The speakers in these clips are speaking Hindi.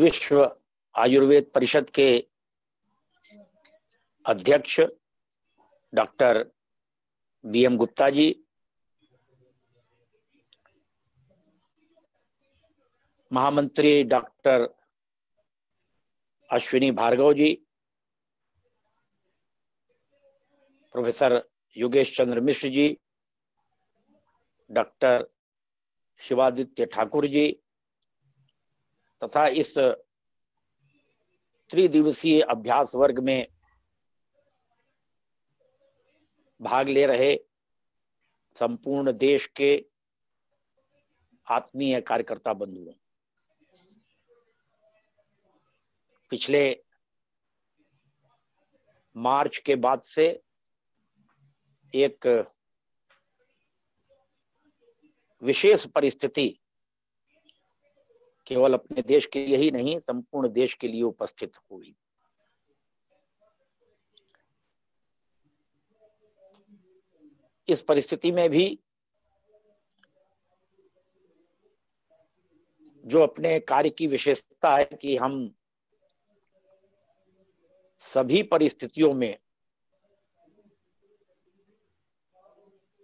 विश्व आयुर्वेद परिषद के अध्यक्ष doctor B M Gupta ji महामंत्री doctor Ashwini Bhargava ji professor Yogesh Chandra Mishra ji doctor Shivaditya Thakur ji तथा इस त्रिदिवसीय अभ्यास वर्ग में भाग ले रहे संपूर्ण देश के आत्मीय कार्यकर्ता बंधुओं पिछले मार्च के बाद से एक विशेष परिस्थिति केवल अपने देश के लिए ही नहीं संपूर्ण देश के लिए उपस्थित हुई इस परिस्थिति में भी जो अपने कार्य की विशेषता है कि हम सभी परिस्थितियों में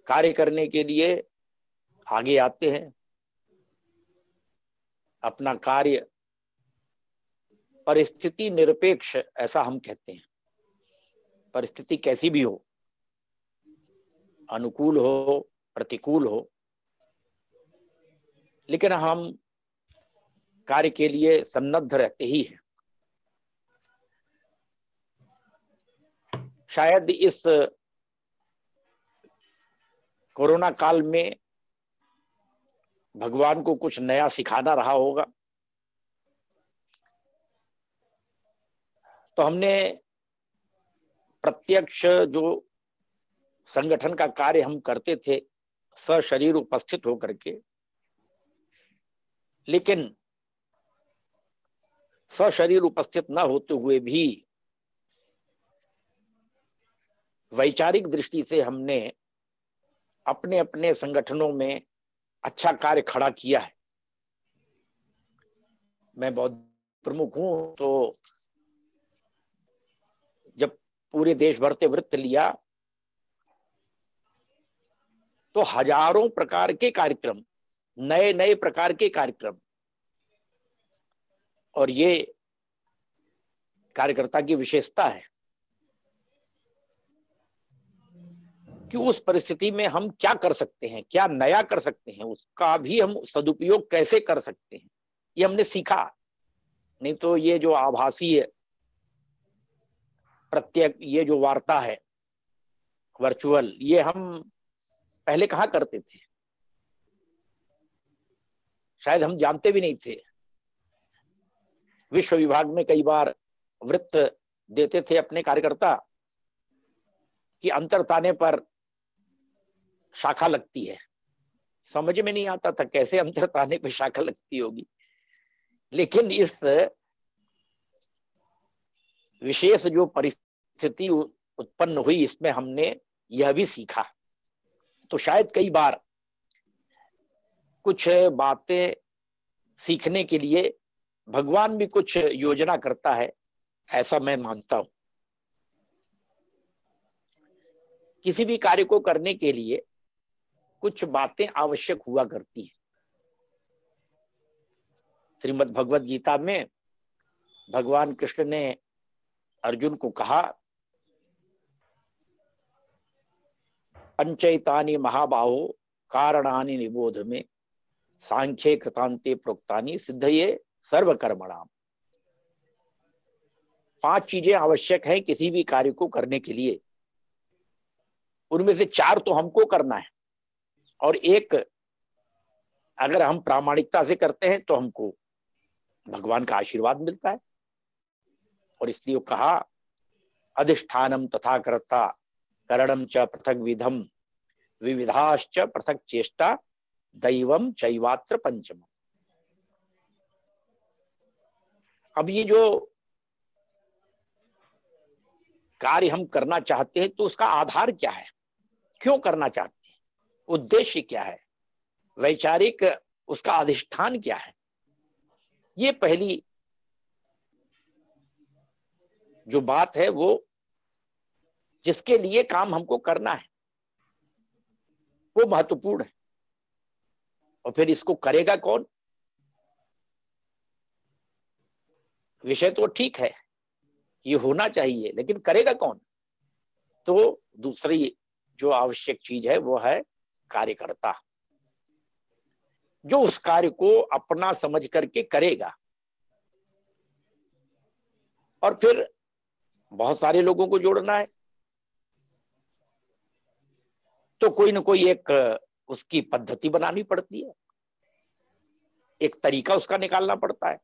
कार्य करने के लिए आगे आते हैं अपना कार्य परिस्थिति निरपेक्ष ऐसा हम कहते हैं परिस्थिति कैसी भी हो अनुकूल हो प्रतिकूल हो लेकिन हम कार्य के लिए सन्नद्ध रहते ही हैं शायद इस कोरोना काल में भगवान को कुछ नया सिखाना रहा होगा तो हमने प्रत्यक्ष जो संगठन का कार्य हम करते थे सशरीर उपस्थित होकर के लेकिन सशरीर उपस्थित न होते हुए भी वैचारिक दृष्टि से हमने अपने अपने संगठनों में अच्छा कार्य खड़ा किया है मैं बहुत प्रमुख हूं तो जब पूरे देश भर से व्रत लिया तो हजारों प्रकार के कार्यक्रम नए नए प्रकार के कार्यक्रम और ये कार्यकर्ता की विशेषता है कि उस परिस्थिति में हम क्या कर सकते हैं क्या नया कर सकते हैं उसका भी हम सदुपयोग कैसे कर सकते हैं ये हमने सीखा नहीं तो ये जो आभासीय प्रत्येक ये जो वार्ता है वर्चुअल ये हम पहले कहा करते थे शायद हम जानते भी नहीं थे विश्व विभाग में कई बार वृत्त देते थे अपने कार्यकर्ता कि अंतर ताने पर शाखा लगती है समझ में नहीं आता था कैसे अंतर ताने पर शाखा लगती होगी लेकिन इस विशेष जो परिस्थिति उत्पन्न हुई इसमें हमने यह भी सीखा तो शायद कई बार कुछ बातें सीखने के लिए भगवान भी कुछ योजना करता है ऐसा मैं मानता हूं किसी भी कार्य को करने के लिए कुछ बातें आवश्यक हुआ करती है श्रीमद भगवत गीता में भगवान कृष्ण ने अर्जुन को कहा पंचयतानी महाबाहो कारणानि निबोध में सांख्य कृतांति प्रोक्तानी सिद्ध ये सर्वकर्मणाम पांच चीजें आवश्यक हैं किसी भी कार्य को करने के लिए उनमें से चार तो हमको करना है और एक अगर हम प्रामाणिकता से करते हैं तो हमको भगवान का आशीर्वाद मिलता है और इसलिए कहा अधिष्ठानम तथा करता करणम च पृथक विधम विविधाश्च पृथक चेष्टा दैवम चैवात्र पंचम अब ये जो कार्य हम करना चाहते हैं तो उसका आधार क्या है क्यों करना चाहते उद्देश्य क्या है वैचारिक उसका अधिष्ठान क्या है ये पहली जो बात है वो जिसके लिए काम हमको करना है वो महत्वपूर्ण है और फिर इसको करेगा कौन विषय तो ठीक है ये होना चाहिए लेकिन करेगा कौन तो दूसरी जो आवश्यक चीज है वो है कार्यकर्ता जो उस कार्य को अपना समझ करके करेगा और फिर बहुत सारे लोगों को जोड़ना है तो कोई ना कोई एक उसकी पद्धति बनानी पड़ती है एक तरीका उसका निकालना पड़ता है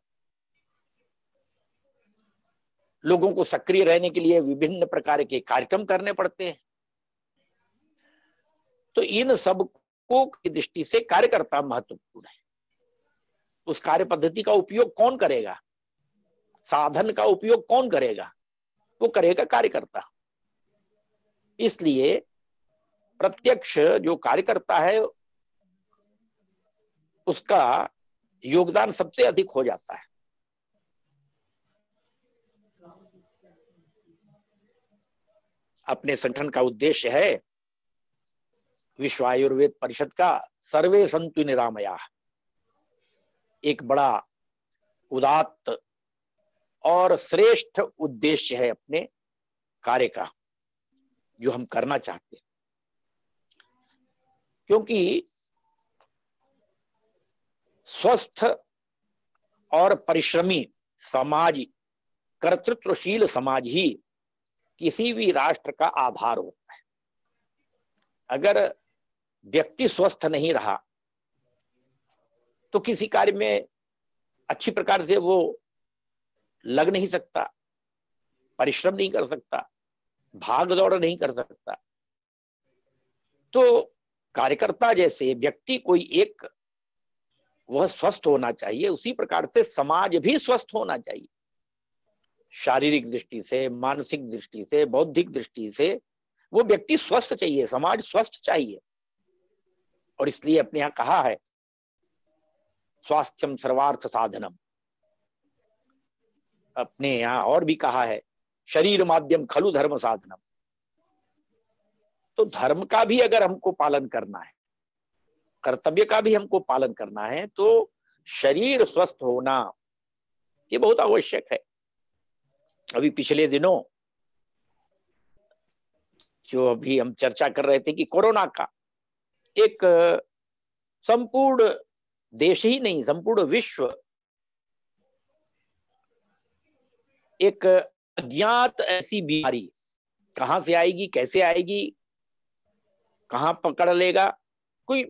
लोगों को सक्रिय रहने के लिए विभिन्न प्रकार के कार्यक्रम करने पड़ते हैं तो इन सबको की दृष्टि से कार्यकर्ता महत्वपूर्ण है उस कार्य पद्धति का उपयोग कौन करेगा साधन का उपयोग कौन करेगा वो करेगा कार्यकर्ता इसलिए प्रत्यक्ष जो कार्यकर्ता है उसका योगदान सबसे अधिक हो जाता है अपने संगठन का उद्देश्य है विश्व आयुर्वेद परिषद का सर्वे संतु निरामया एक बड़ा उदात्त और श्रेष्ठ उद्देश्य है अपने कार्य का जो हम करना चाहते हैं क्योंकि स्वस्थ और परिश्रमी समाज कर्तृत्वशील समाज ही किसी भी राष्ट्र का आधार होता है अगर व्यक्ति स्वस्थ नहीं रहा तो किसी कार्य में अच्छी प्रकार से वो लग नहीं सकता परिश्रम नहीं कर सकता भाग दौड़ नहीं कर सकता तो कार्यकर्ता जैसे व्यक्ति कोई एक वह स्वस्थ होना चाहिए उसी प्रकार से समाज भी स्वस्थ होना चाहिए शारीरिक दृष्टि से मानसिक दृष्टि से बौद्धिक दृष्टि से वो व्यक्ति स्वस्थ चाहिए समाज स्वस्थ चाहिए और इसलिए अपने यहां कहा है स्वास्थ्यम सर्वार्थ साधनम अपने यहां और भी कहा है शरीर माध्यम खलु धर्म साधनम तो धर्म का भी अगर हमको पालन करना है कर्तव्य का भी हमको पालन करना है तो शरीर स्वस्थ होना ये बहुत आवश्यक है अभी पिछले दिनों जो अभी हम चर्चा कर रहे थे कि कोरोना का एक संपूर्ण देश ही नहीं संपूर्ण विश्व एक अज्ञात ऐसी बीमारी कहां से आएगी कैसे आएगी कहां पकड़ लेगा कोई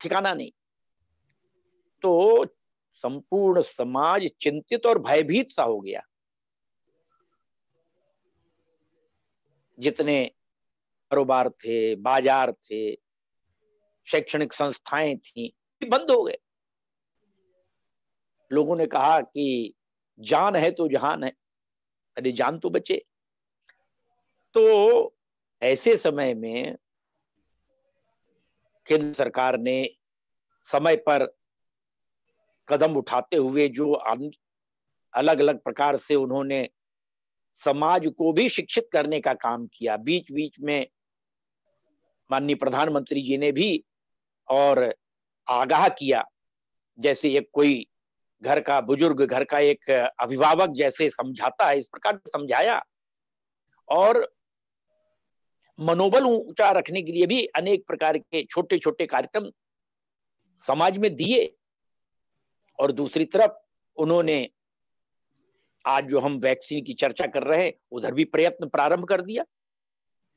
ठिकाना नहीं तो संपूर्ण समाज चिंतित और भयभीत सा हो गया जितने कारोबार थे बाजार थे शैक्षणिक संस्थाएं थी बंद हो गए लोगों ने कहा कि जान है तो जहान है अरे जान तो बचे तो ऐसे समय में केंद्र सरकार ने समय पर कदम उठाते हुए जो अलग अलग प्रकार से उन्होंने समाज को भी शिक्षित करने का काम किया बीच बीच में माननीय प्रधानमंत्री जी ने भी और आगाह किया जैसे एक कोई घर का बुजुर्ग घर का एक अभिभावक जैसे समझाता है इस प्रकार समझाया और मनोबल ऊंचा रखने के लिए भी अनेक प्रकार के छोटे छोटे कार्यक्रम समाज में दिए और दूसरी तरफ उन्होंने आज जो हम वैक्सीन की चर्चा कर रहे हैं उधर भी प्रयत्न प्रारंभ कर दिया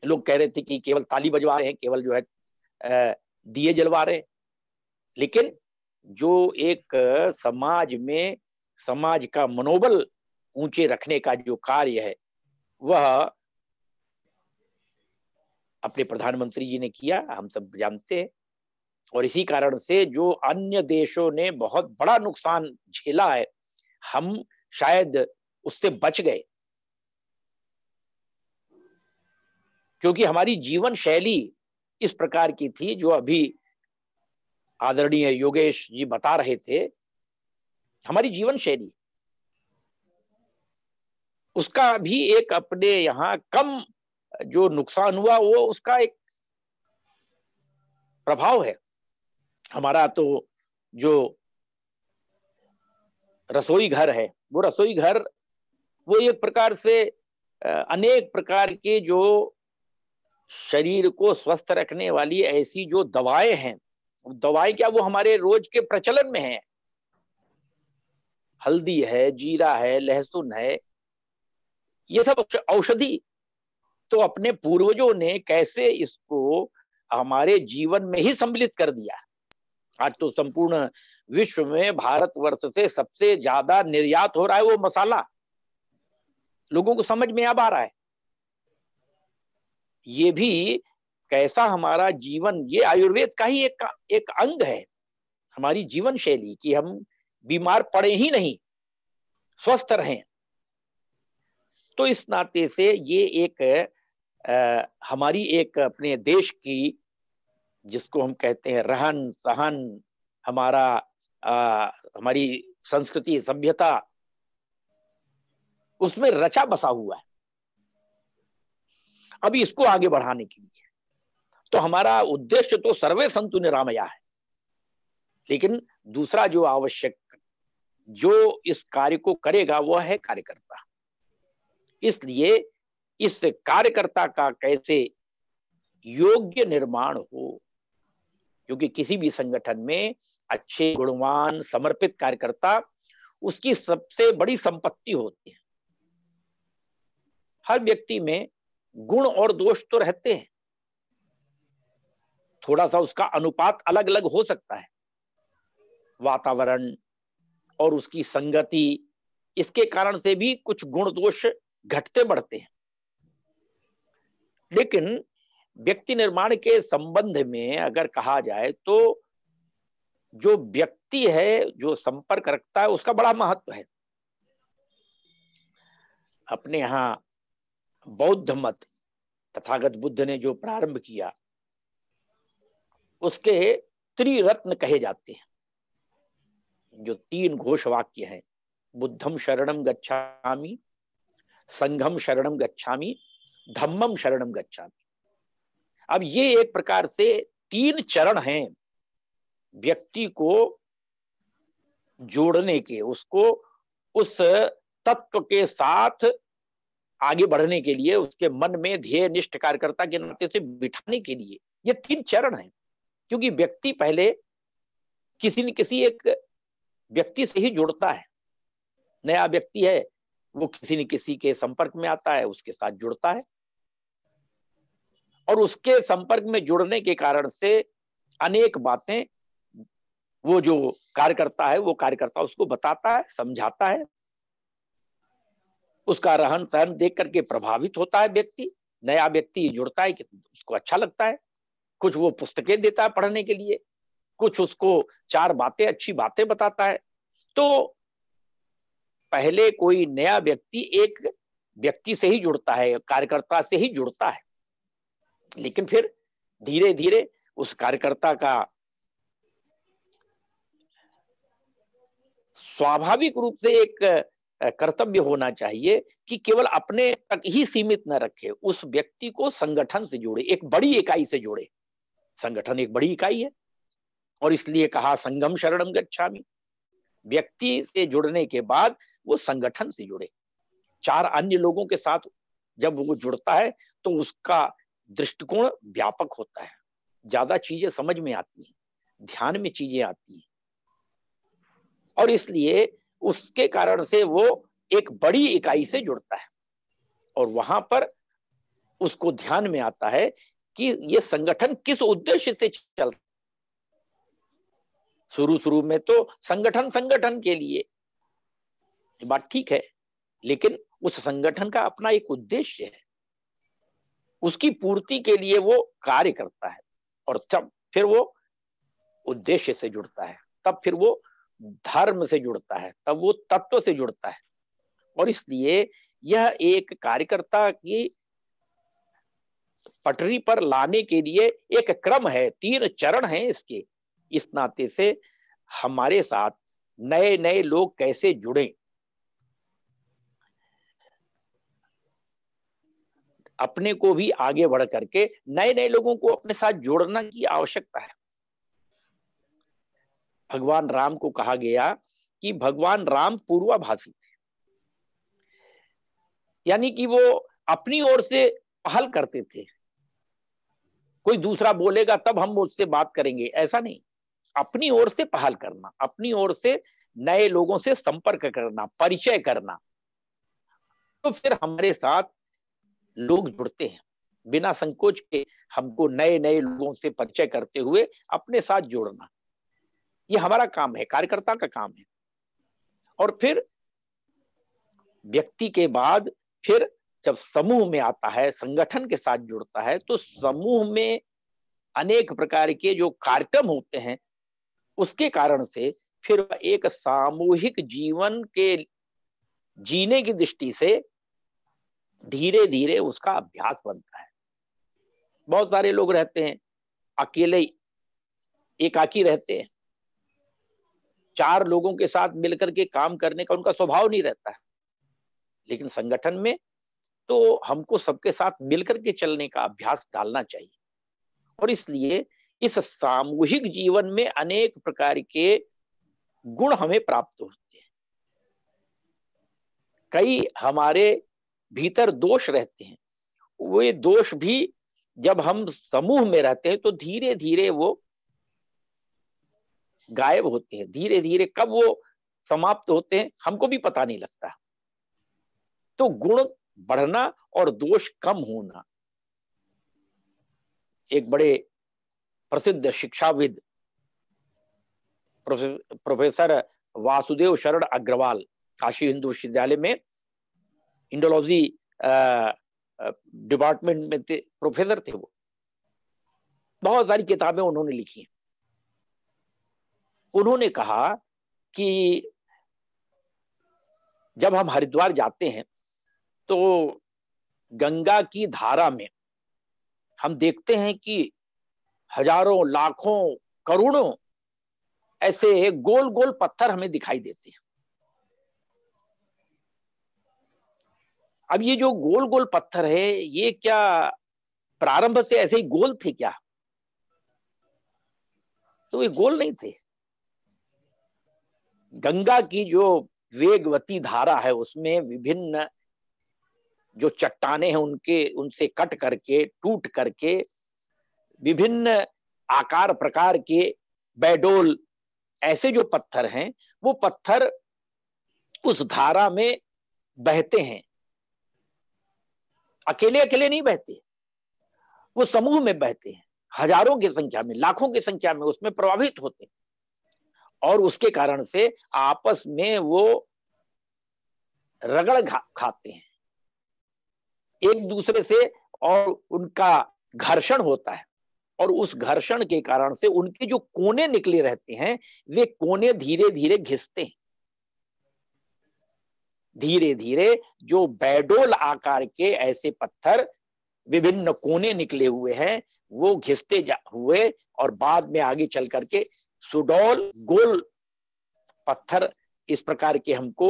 लोग कह रहे थे कि केवल ताली बजवा रहे हैं केवल जो है दिए जलवा रहे लेकिन जो एक समाज में समाज का मनोबल ऊंचे रखने का जो कार्य है वह अपने प्रधानमंत्री जी ने किया हम सब जानते हैं और इसी कारण से जो अन्य देशों ने बहुत बड़ा नुकसान झेला है हम शायद उससे बच गए क्योंकि हमारी जीवन शैली इस प्रकार की थी जो अभी आदरणीय योगेश जी बता रहे थे हमारी जीवन शैली उसका भी एक अपने यहाँ कम जो नुकसान हुआ वो उसका एक प्रभाव है हमारा तो जो रसोई घर है वो रसोई घर वो एक प्रकार से अनेक प्रकार के जो शरीर को स्वस्थ रखने वाली ऐसी जो दवाएं हैं दवाएं क्या वो हमारे रोज के प्रचलन में है हल्दी है जीरा है लहसुन है ये सब औषधि तो अपने पूर्वजों ने कैसे इसको हमारे जीवन में ही सम्मिलित कर दिया आज तो संपूर्ण विश्व में भारतवर्ष से सबसे ज्यादा निर्यात हो रहा है वो मसाला लोगों को समझ में अब आ रहा है ये भी कैसा हमारा जीवन ये आयुर्वेद का ही एक एक अंग है हमारी जीवन शैली कि हम बीमार पड़े ही नहीं स्वस्थ रहें तो इस नाते से ये एक आ, हमारी एक अपने देश की जिसको हम कहते हैं रहन सहन हमारा आ, हमारी संस्कृति सभ्यता उसमें रचा बसा हुआ है अभी इसको आगे बढ़ाने के लिए तो हमारा उद्देश्य तो सर्वे संतु निरामया है लेकिन दूसरा जो आवश्यक जो इस कार्य को करेगा वह है कार्यकर्ता इसलिए इस कार्यकर्ता का कैसे योग्य निर्माण हो क्योंकि किसी भी संगठन में अच्छे गुणवान समर्पित कार्यकर्ता उसकी सबसे बड़ी संपत्ति होती है हर व्यक्ति में गुण और दोष तो रहते हैं थोड़ा सा उसका अनुपात अलग अलग हो सकता है वातावरण और उसकी संगति इसके कारण से भी कुछ गुण दोष घटते बढ़ते हैं लेकिन व्यक्ति निर्माण के संबंध में अगर कहा जाए तो जो व्यक्ति है जो संपर्क रखता है उसका बड़ा महत्व है अपने यहां बौद्ध मत तथागत बुद्ध ने जो प्रारंभ किया उसके त्रिरत्न कहे जाते हैं जो तीन घोष वाक्य हैं बुद्धम शरणम गच्छामि संघम शरणम गच्छामि धम्मम शरणम गच्छामि अब ये एक प्रकार से तीन चरण हैं व्यक्ति को जोड़ने के उसको उस तत्व के साथ आगे बढ़ने के लिए उसके मन में ध्येय निष्ठ कार्यकर्ता के नाते से बिठाने के लिए ये तीन चरण है क्योंकि व्यक्ति पहले किसी न किसी एक व्यक्ति से ही जुड़ता है नया व्यक्ति है वो किसी न किसी के संपर्क में आता है उसके साथ जुड़ता है और उसके संपर्क में जुड़ने के कारण से अनेक बातें वो जो कार्यकर्ता है वो कार्यकर्ता उसको बताता है समझाता है उसका रहन सहन देख करके प्रभावित होता है व्यक्ति नया व्यक्ति जुड़ता है कि उसको अच्छा लगता है कुछ वो पुस्तकें देता है पढ़ने के लिए कुछ उसको चार बातें अच्छी बातें बताता है तो पहले कोई नया व्यक्ति एक व्यक्ति से ही जुड़ता है कार्यकर्ता से ही जुड़ता है लेकिन फिर धीरे धीरे उस कार्यकर्ता का स्वाभाविक रूप से एक कर्तव्य होना चाहिए कि केवल अपने तक ही सीमित न रखे उस व्यक्ति को संगठन से जोड़े एक बड़ी इकाई से जोड़े संगठन एक बड़ी इकाई है और इसलिए कहा संगम शरणम गच्छामी व्यक्ति से जुड़ने के बाद वो संगठन से जुड़े चार अन्य लोगों के साथ जब वो जुड़ता है तो उसका दृष्टिकोण व्यापक होता है ज्यादा चीजें समझ में आती हैं ध्यान में चीजें आती हैं और इसलिए उसके कारण से वो एक बड़ी इकाई से जुड़ता है और वहां पर उसको ध्यान में आता है कि ये संगठन किस उद्देश्य से चल शुरू शुरू में तो संगठन संगठन के लिए बात ठीक है लेकिन उस संगठन का अपना एक उद्देश्य है उसकी पूर्ति के लिए वो कार्य करता है और तब फिर वो उद्देश्य से जुड़ता है तब फिर वो धर्म से जुड़ता है तब वो तत्व से जुड़ता है और इसलिए यह एक कार्यकर्ता की पटरी पर लाने के लिए एक क्रम है तीन चरण है इसके इस नाते से हमारे साथ नए नए लोग कैसे जुड़े अपने को भी आगे बढ़ करके नए नए लोगों को अपने साथ जोड़ना की आवश्यकता है भगवान राम को कहा गया कि भगवान राम पूर्वाभाषी थे यानी कि वो अपनी ओर से पहल करते थे कोई दूसरा बोलेगा तब हम उससे बात करेंगे ऐसा नहीं अपनी ओर से पहल करना अपनी ओर से नए लोगों से संपर्क करना परिचय करना तो फिर हमारे साथ लोग जुड़ते हैं बिना संकोच के हमको नए नए लोगों से परिचय करते हुए अपने साथ जोड़ना ये हमारा काम है कार्यकर्ता का काम है और फिर व्यक्ति के बाद फिर जब समूह में आता है संगठन के साथ जुड़ता है तो समूह में अनेक प्रकार के जो कार्यक्रम होते हैं उसके कारण से फिर एक सामूहिक जीवन के जीने की दृष्टि से धीरे धीरे उसका अभ्यास बनता है बहुत सारे लोग रहते हैं अकेले एकाकी रहते हैं चार लोगों के साथ मिलकर के काम करने का उनका स्वभाव नहीं रहता है लेकिन संगठन में तो हमको सबके साथ मिलकर के चलने का अभ्यास डालना चाहिए और इसलिए इस सामूहिक जीवन में अनेक प्रकार के गुण हमें प्राप्त होते हैं कई हमारे भीतर दोष रहते हैं वे दोष भी जब हम समूह में रहते हैं तो धीरे धीरे वो गायब होते हैं धीरे धीरे कब वो समाप्त होते हैं हमको भी पता नहीं लगता तो गुण बढ़ना और दोष कम होना एक बड़े प्रसिद्ध शिक्षाविद प्रोफेसर वासुदेव शरण अग्रवाल काशी हिंदू विश्वविद्यालय में इंडोलॉजी डिपार्टमेंट में थे प्रोफेसर थे वो बहुत सारी किताबें उन्होंने लिखी हैं उन्होंने कहा कि जब हम हरिद्वार जाते हैं तो गंगा की धारा में हम देखते हैं कि हजारों लाखों करोड़ों ऐसे गोल गोल पत्थर हमें दिखाई देते हैं अब ये जो गोल गोल पत्थर है ये क्या प्रारंभ से ऐसे ही गोल थे क्या तो ये गोल नहीं थे गंगा की जो वेगवती धारा है उसमें विभिन्न जो चट्टाने हैं उनके उनसे कट करके टूट करके विभिन्न आकार प्रकार के बैडोल ऐसे जो पत्थर हैं वो पत्थर उस धारा में बहते हैं अकेले अकेले नहीं बहते वो समूह में बहते हैं हजारों की संख्या में लाखों की संख्या में उसमें प्रभावित होते हैं और उसके कारण से आपस में वो रगड़ खा, खाते हैं एक दूसरे से और उनका घर्षण होता है और उस घर्षण के कारण से उनके जो कोने निकले रहते हैं वे कोने धीरे धीरे घिसते हैं धीरे धीरे जो बैडोल आकार के ऐसे पत्थर विभिन्न कोने निकले हुए हैं वो घिसते हुए और बाद में आगे चल करके सुडोल गोल पत्थर इस प्रकार के हमको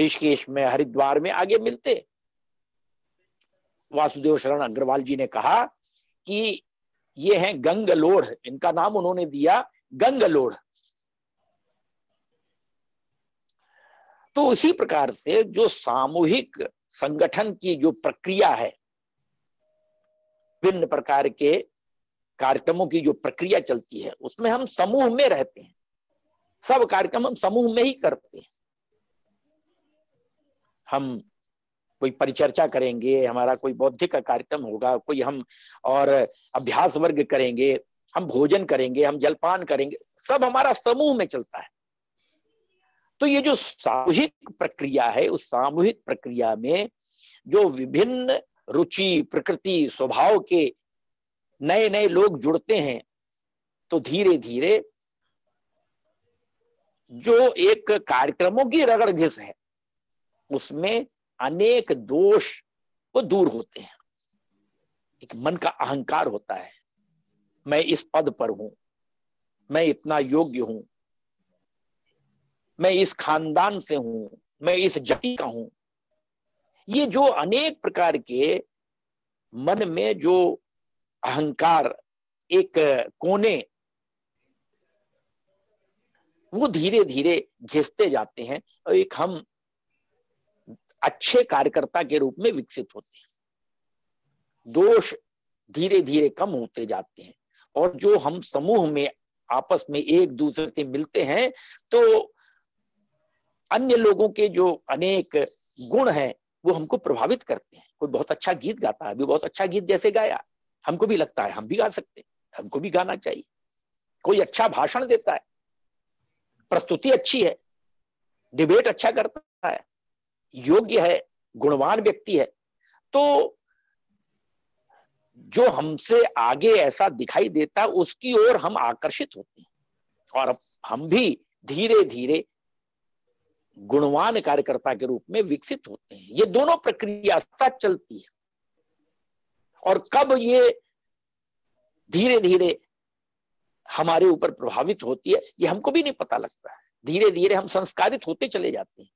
ऋषिकेश में हरिद्वार में आगे मिलते वासुदेव शरण अग्रवाल जी ने कहा कि ये हैं गंगलोढ़ इनका नाम उन्होंने दिया गंगलोढ़ तो उसी प्रकार से जो सामूहिक संगठन की जो प्रक्रिया है भिन्न प्रकार के कार्यक्रमों की जो प्रक्रिया चलती है उसमें हम समूह में रहते हैं सब कार्यक्रम हम समूह में ही करते हैं हम कोई परिचर्चा करेंगे हमारा कोई बौद्धिक का कार्यक्रम होगा कोई हम और अभ्यास वर्ग करेंगे हम भोजन करेंगे हम जलपान करेंगे सब हमारा समूह में चलता है तो ये जो सामूहिक प्रक्रिया है उस सामूहिक प्रक्रिया में जो विभिन्न रुचि प्रकृति स्वभाव के नए नए लोग जुड़ते हैं तो धीरे धीरे जो एक कार्यक्रमों की रगड़ घिस है उसमें अनेक दोष वो दूर होते हैं एक मन का अहंकार होता है मैं इस पद पर हूं मैं इतना योग्य हूं मैं इस खानदान से हूं मैं इस जाति का हूं ये जो अनेक प्रकार के मन में जो अहंकार एक कोने वो धीरे धीरे घिसते जाते हैं और एक हम अच्छे कार्यकर्ता के रूप में विकसित होते हैं दोष धीरे धीरे कम होते जाते हैं और जो हम समूह में आपस में एक दूसरे से मिलते हैं तो अन्य लोगों के जो अनेक गुण हैं वो हमको प्रभावित करते हैं कोई बहुत अच्छा गीत गाता है अभी बहुत अच्छा गीत जैसे गाया हमको भी लगता है हम भी गा सकते हैं हमको भी गाना चाहिए कोई अच्छा भाषण देता है प्रस्तुति अच्छी है डिबेट अच्छा करता है योग्य है गुणवान व्यक्ति है तो जो हमसे आगे ऐसा दिखाई देता है उसकी ओर हम आकर्षित होते हैं और हम भी धीरे धीरे गुणवान कार्यकर्ता के रूप में विकसित होते हैं ये दोनों प्रक्रिया साथ चलती है और कब ये धीरे धीरे हमारे ऊपर प्रभावित होती है ये हमको भी नहीं पता लगता है धीरे धीरे हम संस्कारित होते चले जाते हैं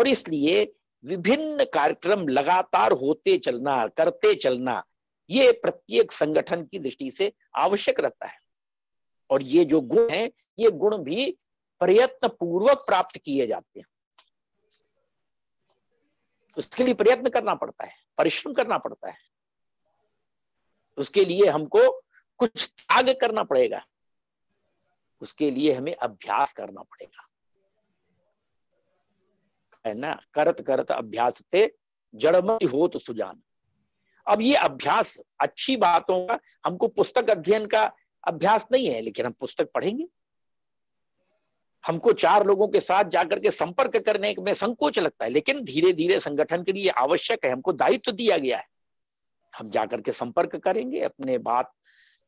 और इसलिए विभिन्न कार्यक्रम लगातार होते चलना करते चलना ये प्रत्येक संगठन की दृष्टि से आवश्यक रहता है और ये जो गुण है ये गुण भी प्रयत्न पूर्वक प्राप्त किए जाते हैं उसके लिए प्रयत्न करना पड़ता है परिश्रम करना पड़ता है उसके लिए हमको कुछ त्याग करना पड़ेगा उसके लिए हमें अभ्यास करना पड़ेगा है ना करत करत अभ्यास थे जड़मती हो तो सुजान अब ये अभ्यास अच्छी बातों का हमको पुस्तक अध्ययन का अभ्यास नहीं है लेकिन हम पुस्तक पढ़ेंगे हमको चार लोगों के साथ जाकर के संपर्क करने में संकोच लगता है लेकिन धीरे धीरे संगठन के लिए आवश्यक है हमको दायित्व तो दिया गया है हम जाकर के संपर्क करेंगे अपने बात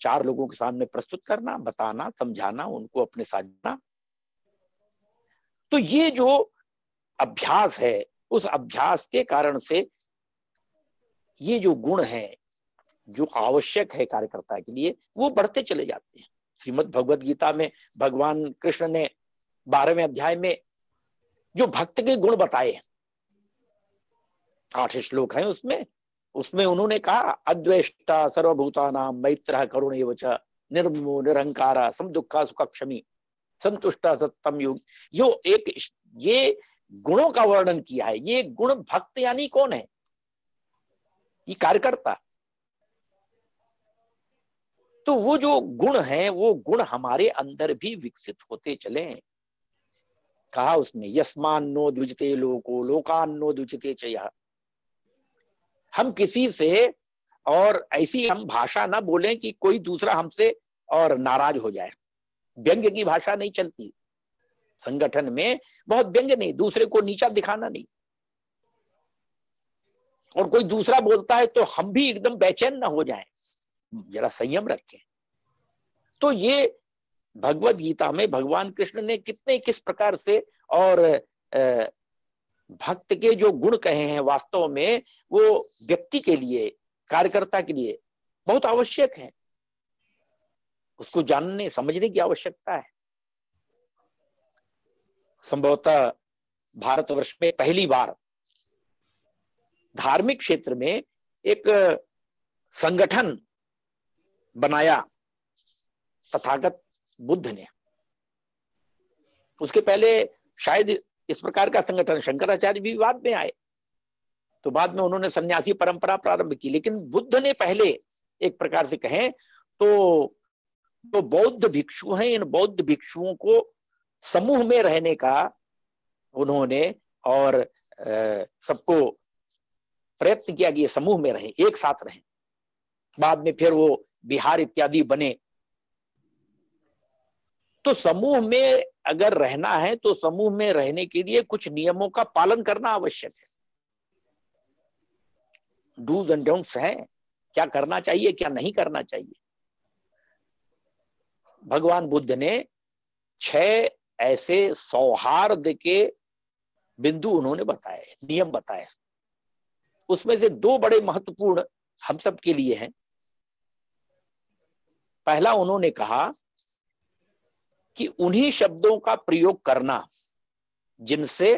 चार लोगों के सामने प्रस्तुत करना बताना समझाना उनको अपने जाना तो ये जो अभ्यास है उस अभ्यास के कारण से ये जो गुण है जो आवश्यक है कार्यकर्ता के लिए वो बढ़ते चले जाते हैं श्रीमद भगवत गीता में भगवान कृष्ण ने बारहवें अध्याय में जो भक्त के गुण बताए आठ श्लोक है उसमें उसमें उन्होंने कहा अद्वेष्टा सर्वभूता नाम मैत्र करुण एवच निर्मो निरंकार सम दुखा सुख क्षमी संतुष्टा सत्तम युग यो एक ये गुणों का वर्णन किया है ये गुण भक्त यानी कौन है ये कार्यकर्ता तो वो जो गुण है वो गुण हमारे अंदर भी विकसित होते चले कहा उसने यस्मान नो द्विजते लोको लोकान नो द्विजते चया हम किसी से और ऐसी हम भाषा ना बोले कि कोई दूसरा हमसे और नाराज हो जाए व्यंग्य की भाषा नहीं चलती संगठन में बहुत व्यंग्य नहीं दूसरे को नीचा दिखाना नहीं और कोई दूसरा बोलता है तो हम भी एकदम बेचैन ना हो जाएं जरा संयम रखें तो ये भगवत गीता में भगवान कृष्ण ने कितने किस प्रकार से और भक्त के जो गुण कहे हैं वास्तव में वो व्यक्ति के लिए कार्यकर्ता के लिए बहुत आवश्यक है उसको जानने समझने की आवश्यकता है संभवतः भारतवर्ष में पहली बार धार्मिक क्षेत्र में एक संगठन बनाया तथागत बुद्ध ने उसके पहले शायद इस प्रकार का संगठन शंकराचार्य भी बाद में आए तो बाद में उन्होंने सन्यासी परंपरा प्रारंभ की लेकिन बुद्ध ने पहले एक प्रकार से कहें तो जो तो बौद्ध भिक्षु हैं इन बौद्ध भिक्षुओं को समूह में रहने का उन्होंने और सबको प्रयत्न किया कि ये समूह में रहे एक साथ रहे बाद में फिर वो बिहार इत्यादि बने तो समूह में अगर रहना है तो समूह में रहने के लिए कुछ नियमों का पालन करना आवश्यक है डूज एंड डोंट्स हैं क्या करना चाहिए क्या नहीं करना चाहिए भगवान बुद्ध ने छह ऐसे सौहार्द के बिंदु उन्होंने बताए नियम बताए उसमें से दो बड़े महत्वपूर्ण हम सब के लिए हैं पहला उन्होंने कहा कि उन्हीं शब्दों का प्रयोग करना जिनसे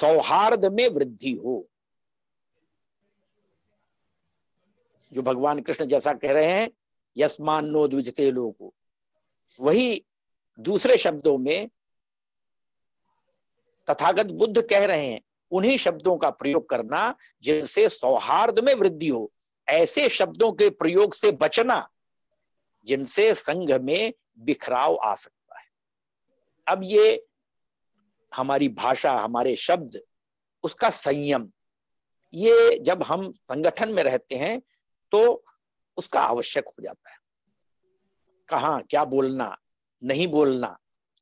सौहार्द में वृद्धि हो जो भगवान कृष्ण जैसा कह रहे हैं यशमान नो द्विजते लोगो वही दूसरे शब्दों में तथागत बुद्ध कह रहे हैं उन्हीं शब्दों का प्रयोग करना जिनसे सौहार्द में वृद्धि हो ऐसे शब्दों के प्रयोग से बचना जिनसे संघ में बिखराव आ सकता अब ये हमारी भाषा हमारे शब्द उसका संयम ये जब हम संगठन में रहते हैं तो उसका आवश्यक हो जाता है कहा क्या बोलना नहीं बोलना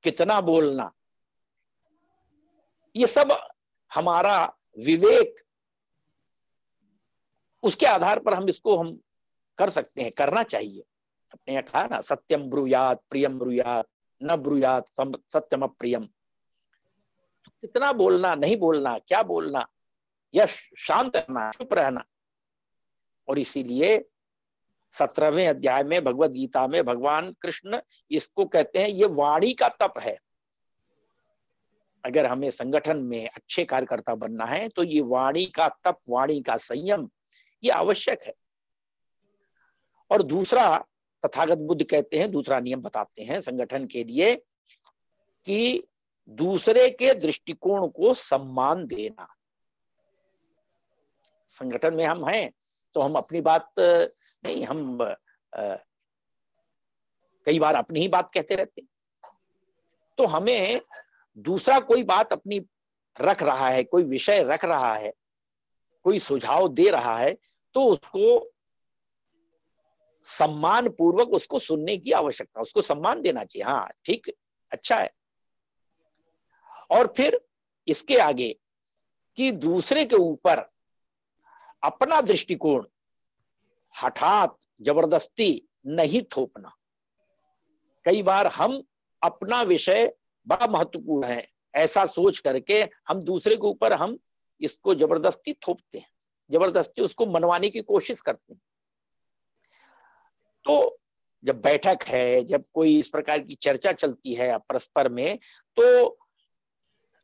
कितना बोलना ये सब हमारा विवेक उसके आधार पर हम इसको हम कर सकते हैं करना चाहिए अपने यहां कहा ना सत्यम ब्रुयात प्रियम ब्रुयात न ब्रुयात सत्यम प्रियम कितना बोलना नहीं बोलना क्या बोलना यह शांत रहना चुप रहना और इसीलिए सत्रहवें अध्याय में भगवत गीता में भगवान कृष्ण इसको कहते हैं ये वाणी का तप है अगर हमें संगठन में अच्छे कार्यकर्ता बनना है तो ये वाणी का तप वाणी का संयम ये आवश्यक है और दूसरा तथागत बुद्ध कहते हैं दूसरा नियम बताते हैं संगठन के लिए कि दूसरे के दृष्टिकोण को सम्मान देना संगठन में हम हैं तो हम अपनी बात नहीं हम आ, कई बार अपनी ही बात कहते रहते तो हमें दूसरा कोई बात अपनी रख रहा है कोई विषय रख रहा है कोई सुझाव दे रहा है तो उसको सम्मान पूर्वक उसको सुनने की आवश्यकता उसको सम्मान देना चाहिए हाँ ठीक अच्छा है और फिर इसके आगे कि दूसरे के ऊपर अपना दृष्टिकोण हठात जबरदस्ती नहीं थोपना कई बार हम अपना विषय बड़ा महत्वपूर्ण है ऐसा सोच करके हम दूसरे के ऊपर हम इसको जबरदस्ती थोपते हैं जबरदस्ती उसको मनवाने की कोशिश करते हैं तो जब बैठक है जब कोई इस प्रकार की चर्चा चलती है परस्पर में तो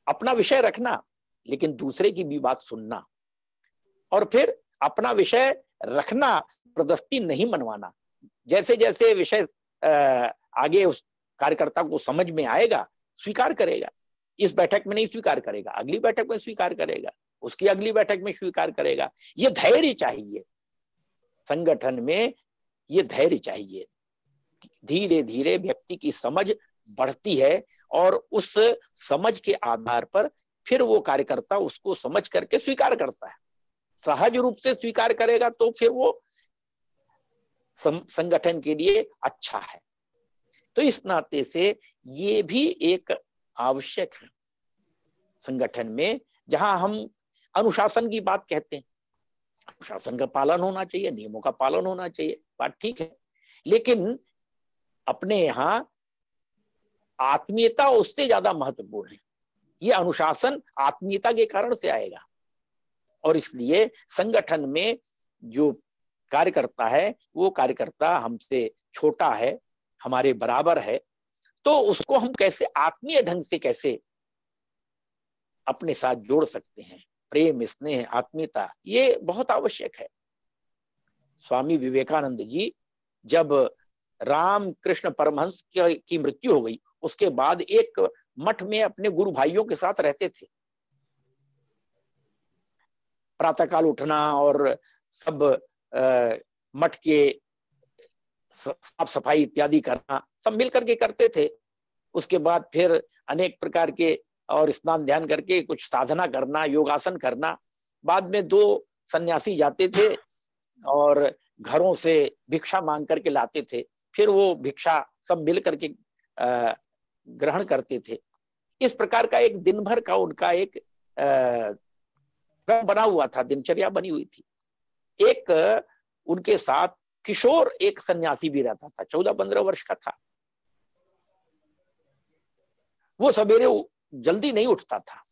अपना विषय रखना लेकिन दूसरे की भी बात सुनना और फिर अपना विषय रखना प्रदस्ती नहीं मनवाना जैसे जैसे विषय आगे उस कार्यकर्ता को समझ में आएगा स्वीकार करेगा इस बैठक में नहीं स्वीकार करेगा अगली बैठक में स्वीकार करेगा उसकी अगली बैठक में स्वीकार करेगा यह धैर्य चाहिए संगठन में ये धैर्य चाहिए धीरे धीरे व्यक्ति की समझ बढ़ती है और उस समझ के आधार पर फिर वो कार्यकर्ता उसको समझ करके स्वीकार करता है सहज रूप से स्वीकार करेगा तो फिर वो संगठन के लिए अच्छा है तो इस नाते से ये भी एक आवश्यक है संगठन में जहां हम अनुशासन की बात कहते हैं शासन का पालन होना चाहिए नियमों का पालन होना चाहिए बात ठीक है लेकिन अपने यहां आत्मीयता उससे ज्यादा महत्वपूर्ण है ये अनुशासन आत्मीयता के कारण से आएगा और इसलिए संगठन में जो कार्यकर्ता है वो कार्यकर्ता हमसे छोटा है हमारे बराबर है तो उसको हम कैसे आत्मीय ढंग से कैसे अपने साथ जोड़ सकते हैं प्रेम स्नेह आत्मीयता ये बहुत आवश्यक है स्वामी विवेकानंद जी जब राम कृष्ण परमहंस की मृत्यु हो गई उसके बाद एक मठ में अपने गुरु भाइयों के साथ रहते थे प्रातःकाल उठना और सब मठ के साफ सफाई इत्यादि करना सब मिलकर के करते थे उसके बाद फिर अनेक प्रकार के और स्नान ध्यान करके कुछ साधना करना योगासन करना बाद में दो सन्यासी जाते थे और घरों से भिक्षा मांग करके लाते थे फिर वो भिक्षा सब मिल करके ग्रहण करते थे इस प्रकार का एक दिन भर का उनका एक बना हुआ था दिनचर्या बनी हुई थी एक उनके साथ किशोर एक सन्यासी भी रहता था चौदह पंद्रह वर्ष का था वो सवेरे जल्दी नहीं उठता था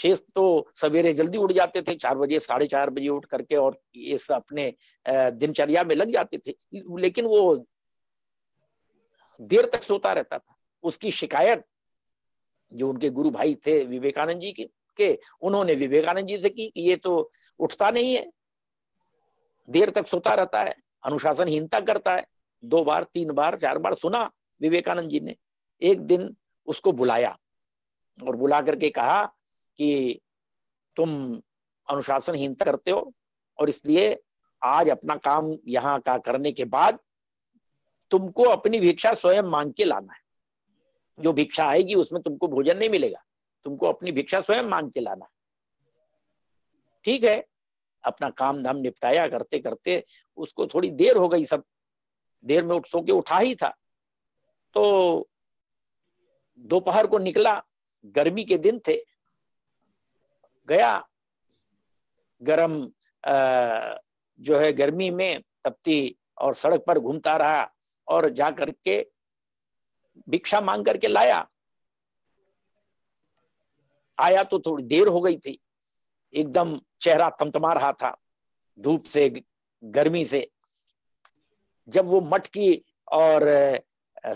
शेष तो सवेरे जल्दी उठ जाते थे चार बजे साढ़े चार बजे उठ करके और इस अपने दिनचर्या में लग जाते थे लेकिन वो देर तक सोता रहता था उसकी शिकायत जो उनके गुरु भाई थे विवेकानंद जी के, के उन्होंने विवेकानंद जी से की कि ये तो उठता नहीं है देर तक सोता रहता है अनुशासनहीनता करता है दो बार तीन बार चार बार सुना विवेकानंद जी ने एक दिन उसको बुलाया और बुला करके कहा कि तुम अनुशासनहीनता करते हो और इसलिए आज अपना काम यहाँ का करने के बाद तुमको अपनी भिक्षा स्वयं मांग के लाना है जो भिक्षा आएगी उसमें तुमको भोजन नहीं मिलेगा तुमको अपनी भिक्षा स्वयं मांग के लाना है ठीक है अपना काम धाम निपटाया करते करते उसको थोड़ी देर हो गई सब देर में उठ सो के उठा ही था तो दोपहर को निकला गर्मी के दिन थे गया गरम जो है गर्मी में तपती और सड़क पर घूमता रहा और जा करके भिक्षा मांग करके लाया आया तो थोड़ी देर हो गई थी एकदम चेहरा थमथमा रहा था धूप से गर्मी से जब वो मटकी और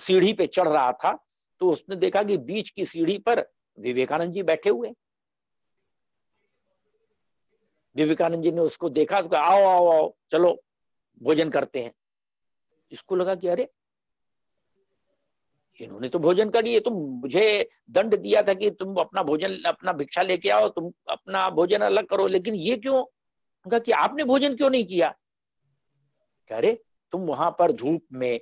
सीढ़ी पे चढ़ रहा था तो उसने देखा कि बीच की सीढ़ी पर विवेकानंद जी बैठे हुए विवेकानंद जी ने उसको देखा तो आओ आओ आओ चलो भोजन करते हैं इसको लगा कि अरे इन्होंने तो भोजन कर लिए तुम मुझे दंड दिया था कि तुम अपना भोजन अपना भिक्षा लेके आओ तुम अपना भोजन अलग करो लेकिन ये क्यों कहा कि आपने भोजन क्यों नहीं किया अरे तुम वहां पर धूप में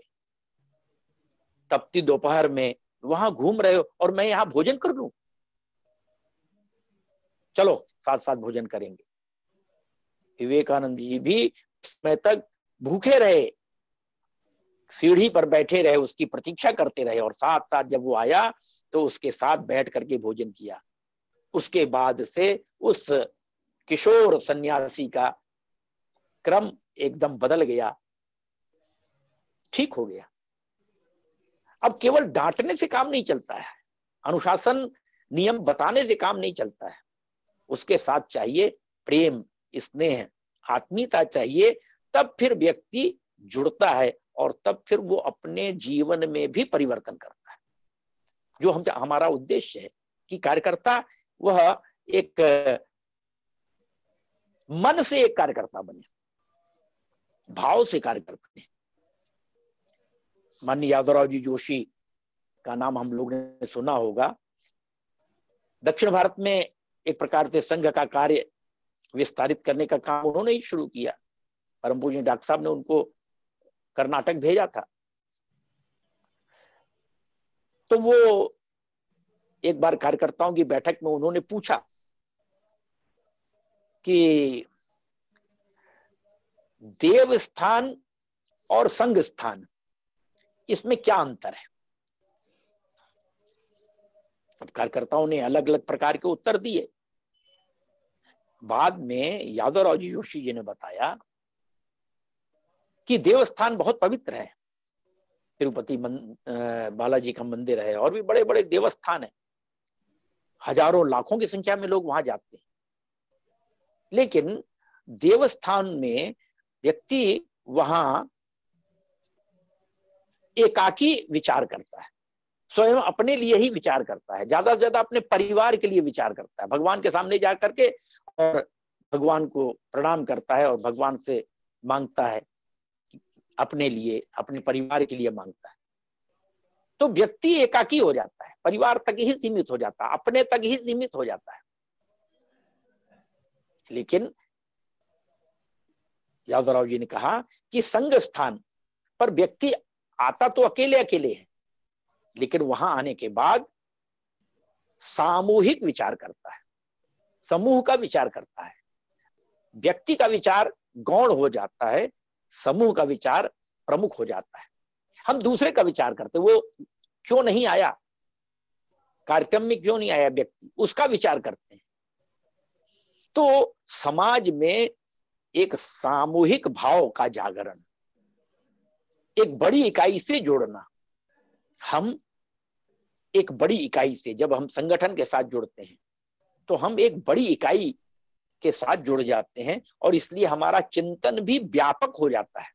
तपती दोपहर में वहां घूम रहे हो और मैं यहाँ भोजन कर लू चलो साथ साथ भोजन करेंगे विवेकानंद जी भी समय तक भूखे रहे सीढ़ी पर बैठे रहे उसकी प्रतीक्षा करते रहे और साथ साथ जब वो आया तो उसके साथ बैठ करके भोजन किया उसके बाद से उस किशोर सन्यासी का क्रम एकदम बदल गया ठीक हो गया अब केवल डांटने से काम नहीं चलता है अनुशासन नियम बताने से काम नहीं चलता है उसके साथ चाहिए प्रेम स्नेह आत्मीयता चाहिए तब फिर व्यक्ति जुड़ता है और तब फिर वो अपने जीवन में भी परिवर्तन करता है जो हम हमारा उद्देश्य है कि कार्यकर्ता वह एक मन से एक कार्यकर्ता बने भाव से कार्य करते हैं माननीय यादवराव जी जोशी का नाम हम लोग ने सुना होगा दक्षिण भारत में एक प्रकार से संघ का कार्य विस्तारित करने का काम उन्होंने ही शुरू किया परम पूजी डॉक्टर साहब ने उनको कर्नाटक भेजा था तो वो एक बार कार्यकर्ताओं की बैठक में उन्होंने पूछा कि देवस्थान और संघ स्थान इसमें क्या अंतर है अब कार्यकर्ताओं ने अलग अलग प्रकार के उत्तर दिए बाद में यादव राव जी जोशी जी ने बताया कि देवस्थान बहुत पवित्र है तिरुपति बालाजी का मंदिर है और भी बड़े बड़े देवस्थान है हजारों लाखों की संख्या में लोग वहां जाते हैं लेकिन देवस्थान में व्यक्ति वहां एकाकी विचार करता है स्वयं अपने लिए ही विचार करता है ज्यादा से ज्यादा अपने परिवार के लिए विचार करता है भगवान के सामने जा करके और भगवान को प्रणाम करता है और भगवान से मांगता है अपने लिए अपने परिवार के लिए मांगता है तो व्यक्ति एकाकी हो जाता है परिवार तक ही सीमित हो जाता है अपने तक ही सीमित हो जाता है लेकिन यादवराव जी ने कहा कि संघ स्थान पर व्यक्ति आता तो अकेले अकेले है लेकिन वहां आने के बाद सामूहिक विचार करता है समूह का विचार करता है व्यक्ति का विचार गौण हो जाता है समूह का विचार प्रमुख हो जाता है हम दूसरे का विचार करते वो क्यों नहीं आया कार्यक्रम में क्यों नहीं आया व्यक्ति उसका विचार करते हैं तो समाज में एक सामूहिक भाव का जागरण एक बड़ी इकाई से जोड़ना हम एक बड़ी इकाई से जब हम संगठन के साथ जुड़ते हैं तो हम एक बड़ी इकाई के साथ जुड़ जाते हैं और इसलिए हमारा चिंतन भी व्यापक हो जाता है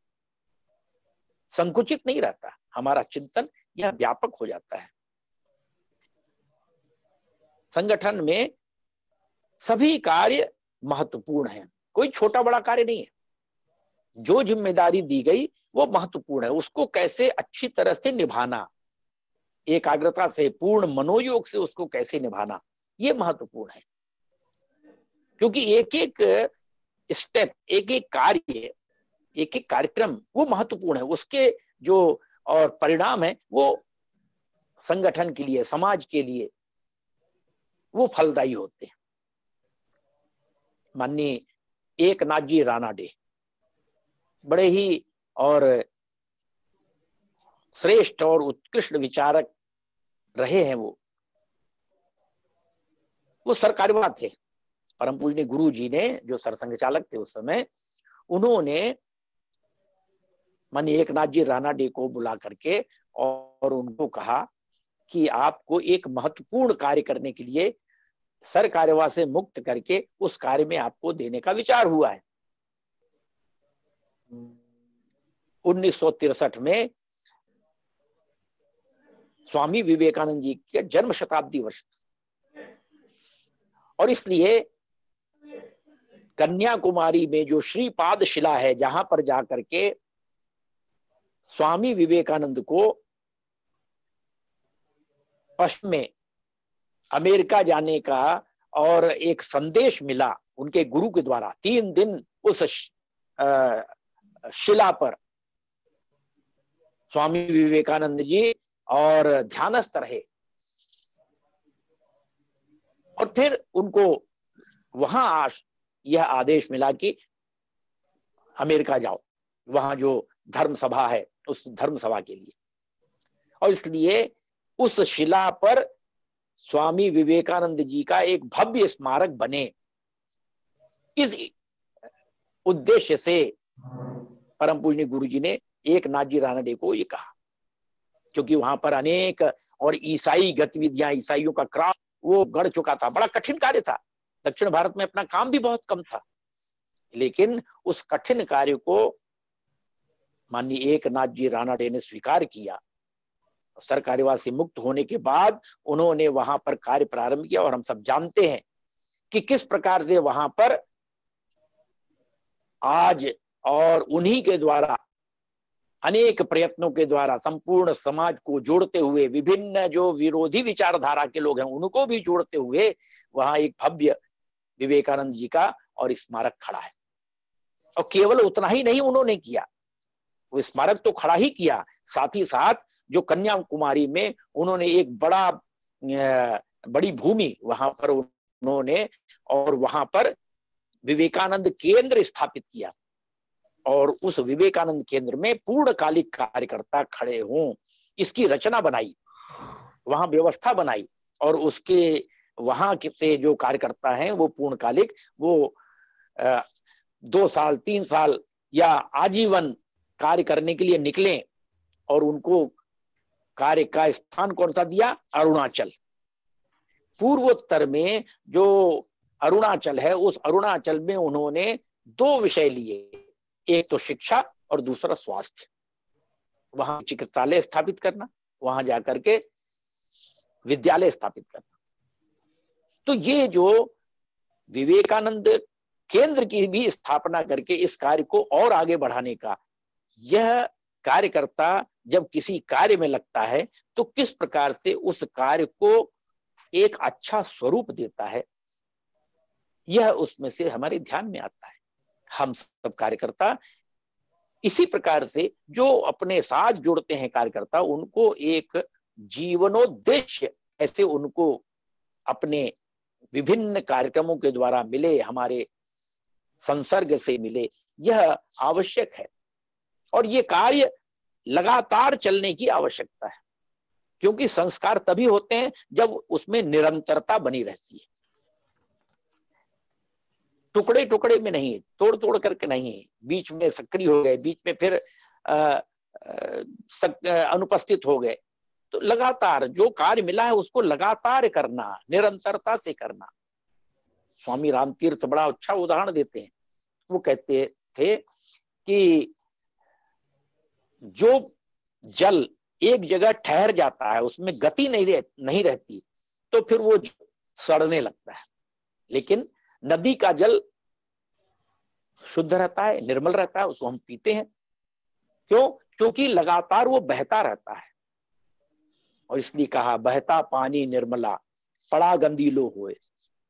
संकुचित नहीं रहता हमारा चिंतन यह व्यापक हो जाता है संगठन में सभी कार्य महत्वपूर्ण है कोई छोटा बड़ा कार्य नहीं है जो जिम्मेदारी दी गई वो महत्वपूर्ण है उसको कैसे अच्छी तरह से निभाना एकाग्रता से पूर्ण मनोयोग से उसको कैसे निभाना ये महत्वपूर्ण है क्योंकि एक एक स्टेप एक एक कार्य एक एक कार्यक्रम वो महत्वपूर्ण है उसके जो और परिणाम है वो संगठन के लिए समाज के लिए वो फलदायी होते हैं माननीय एक नाथ जी राणा डे बड़े ही और श्रेष्ठ और उत्कृष्ट विचारक रहे हैं वो वो सरकारवा थे परम पूजनी गुरु जी ने जो सरसंघ चालक थे उस समय उन्होंने मानी एक नाथ जी राणा डे को बुला करके और उनको कहा कि आपको एक महत्वपूर्ण कार्य करने के लिए सर कार्यवाह से मुक्त करके उस कार्य में आपको देने का विचार हुआ है उन्नीस में स्वामी विवेकानंद जी के जन्म शताब्दी वर्ष और इसलिए कन्याकुमारी में जो श्रीपाद शिला है जहां पर जाकर के स्वामी विवेकानंद को पश्चिम में अमेरिका जाने का और एक संदेश मिला उनके गुरु के द्वारा तीन दिन उस शिला पर स्वामी विवेकानंद जी और ध्यानस्थ रहे और फिर उनको वहां आश यह आदेश मिला कि अमेरिका जाओ वहां जो धर्म सभा है उस धर्म सभा के लिए और इसलिए उस शिला पर स्वामी विवेकानंद जी का एक भव्य स्मारक बने इस उद्देश्य से परम पूजनी गुरु जी ने एक जी रानडे को ये कहा क्योंकि वहां पर अनेक और ईसाई गतिविधियां ईसाइयों का क्रास वो गढ़ चुका था बड़ा कठिन कार्य था दक्षिण भारत में अपना काम भी बहुत कम था लेकिन उस कठिन कार्य को माननीय एक नाथ जी रानाडे ने स्वीकार किया सर से मुक्त होने के बाद उन्होंने वहां पर कार्य प्रारंभ किया और हम सब जानते हैं कि किस प्रकार से वहां पर आज और उन्हीं के द्वारा अनेक प्रयत्नों के द्वारा संपूर्ण समाज को जोड़ते हुए विभिन्न जो विरोधी विचारधारा के लोग हैं उनको भी जोड़ते हुए वहां एक भव्य विवेकानंद जी का और स्मारक खड़ा है और केवल उतना ही नहीं उन्होंने किया वो स्मारक तो खड़ा ही किया साथ ही साथ जो कन्याकुमारी में उन्होंने एक बड़ा बड़ी भूमि वहां पर उन्होंने और वहां पर विवेकानंद केंद्र स्थापित किया और उस विवेकानंद केंद्र में पूर्णकालिक कार्यकर्ता खड़े हों इसकी रचना बनाई वहां व्यवस्था बनाई और उसके वहां के जो कार्यकर्ता हैं वो पूर्णकालिक वो दो साल तीन साल या आजीवन कार्य करने के लिए निकले और उनको कार्य का स्थान कौन सा दिया अरुणाचल पूर्वोत्तर में जो अरुणाचल है उस अरुणाचल में उन्होंने दो विषय लिए एक तो शिक्षा और दूसरा स्वास्थ्य वहां चिकित्सालय स्थापित करना वहां जाकर के विद्यालय स्थापित करना तो ये जो विवेकानंद केंद्र की भी स्थापना करके इस कार्य को और आगे बढ़ाने का यह कार्यकर्ता जब किसी कार्य में लगता है तो किस प्रकार से उस कार्य को एक अच्छा स्वरूप देता है यह उसमें से हमारे ध्यान में आता है हम सब कार्यकर्ता इसी प्रकार से जो अपने साथ जुड़ते हैं कार्यकर्ता उनको एक जीवनोद्देश्य ऐसे उनको अपने विभिन्न कार्यक्रमों के द्वारा मिले हमारे संसर्ग से मिले यह आवश्यक है और ये कार्य लगातार चलने की आवश्यकता है क्योंकि संस्कार तभी होते हैं जब उसमें निरंतरता बनी रहती है टुकड़े टुकड़े में नहीं तोड़ तोड़ करके नहीं बीच में सक्रिय हो गए बीच में फिर अनुपस्थित हो गए तो लगातार जो कार्य मिला है उसको लगातार करना निरंतरता से करना स्वामी राम तीर्थ बड़ा अच्छा उदाहरण देते हैं वो कहते थे कि जो जल एक जगह ठहर जाता है उसमें गति नहीं रह, नहीं रहती तो फिर वो सड़ने लगता है लेकिन नदी का जल शुद्ध रहता है निर्मल रहता है उसको हम पीते हैं क्यों क्योंकि लगातार वो बहता रहता है और इसलिए कहा बहता पानी निर्मला पड़ा गंदी लो हुए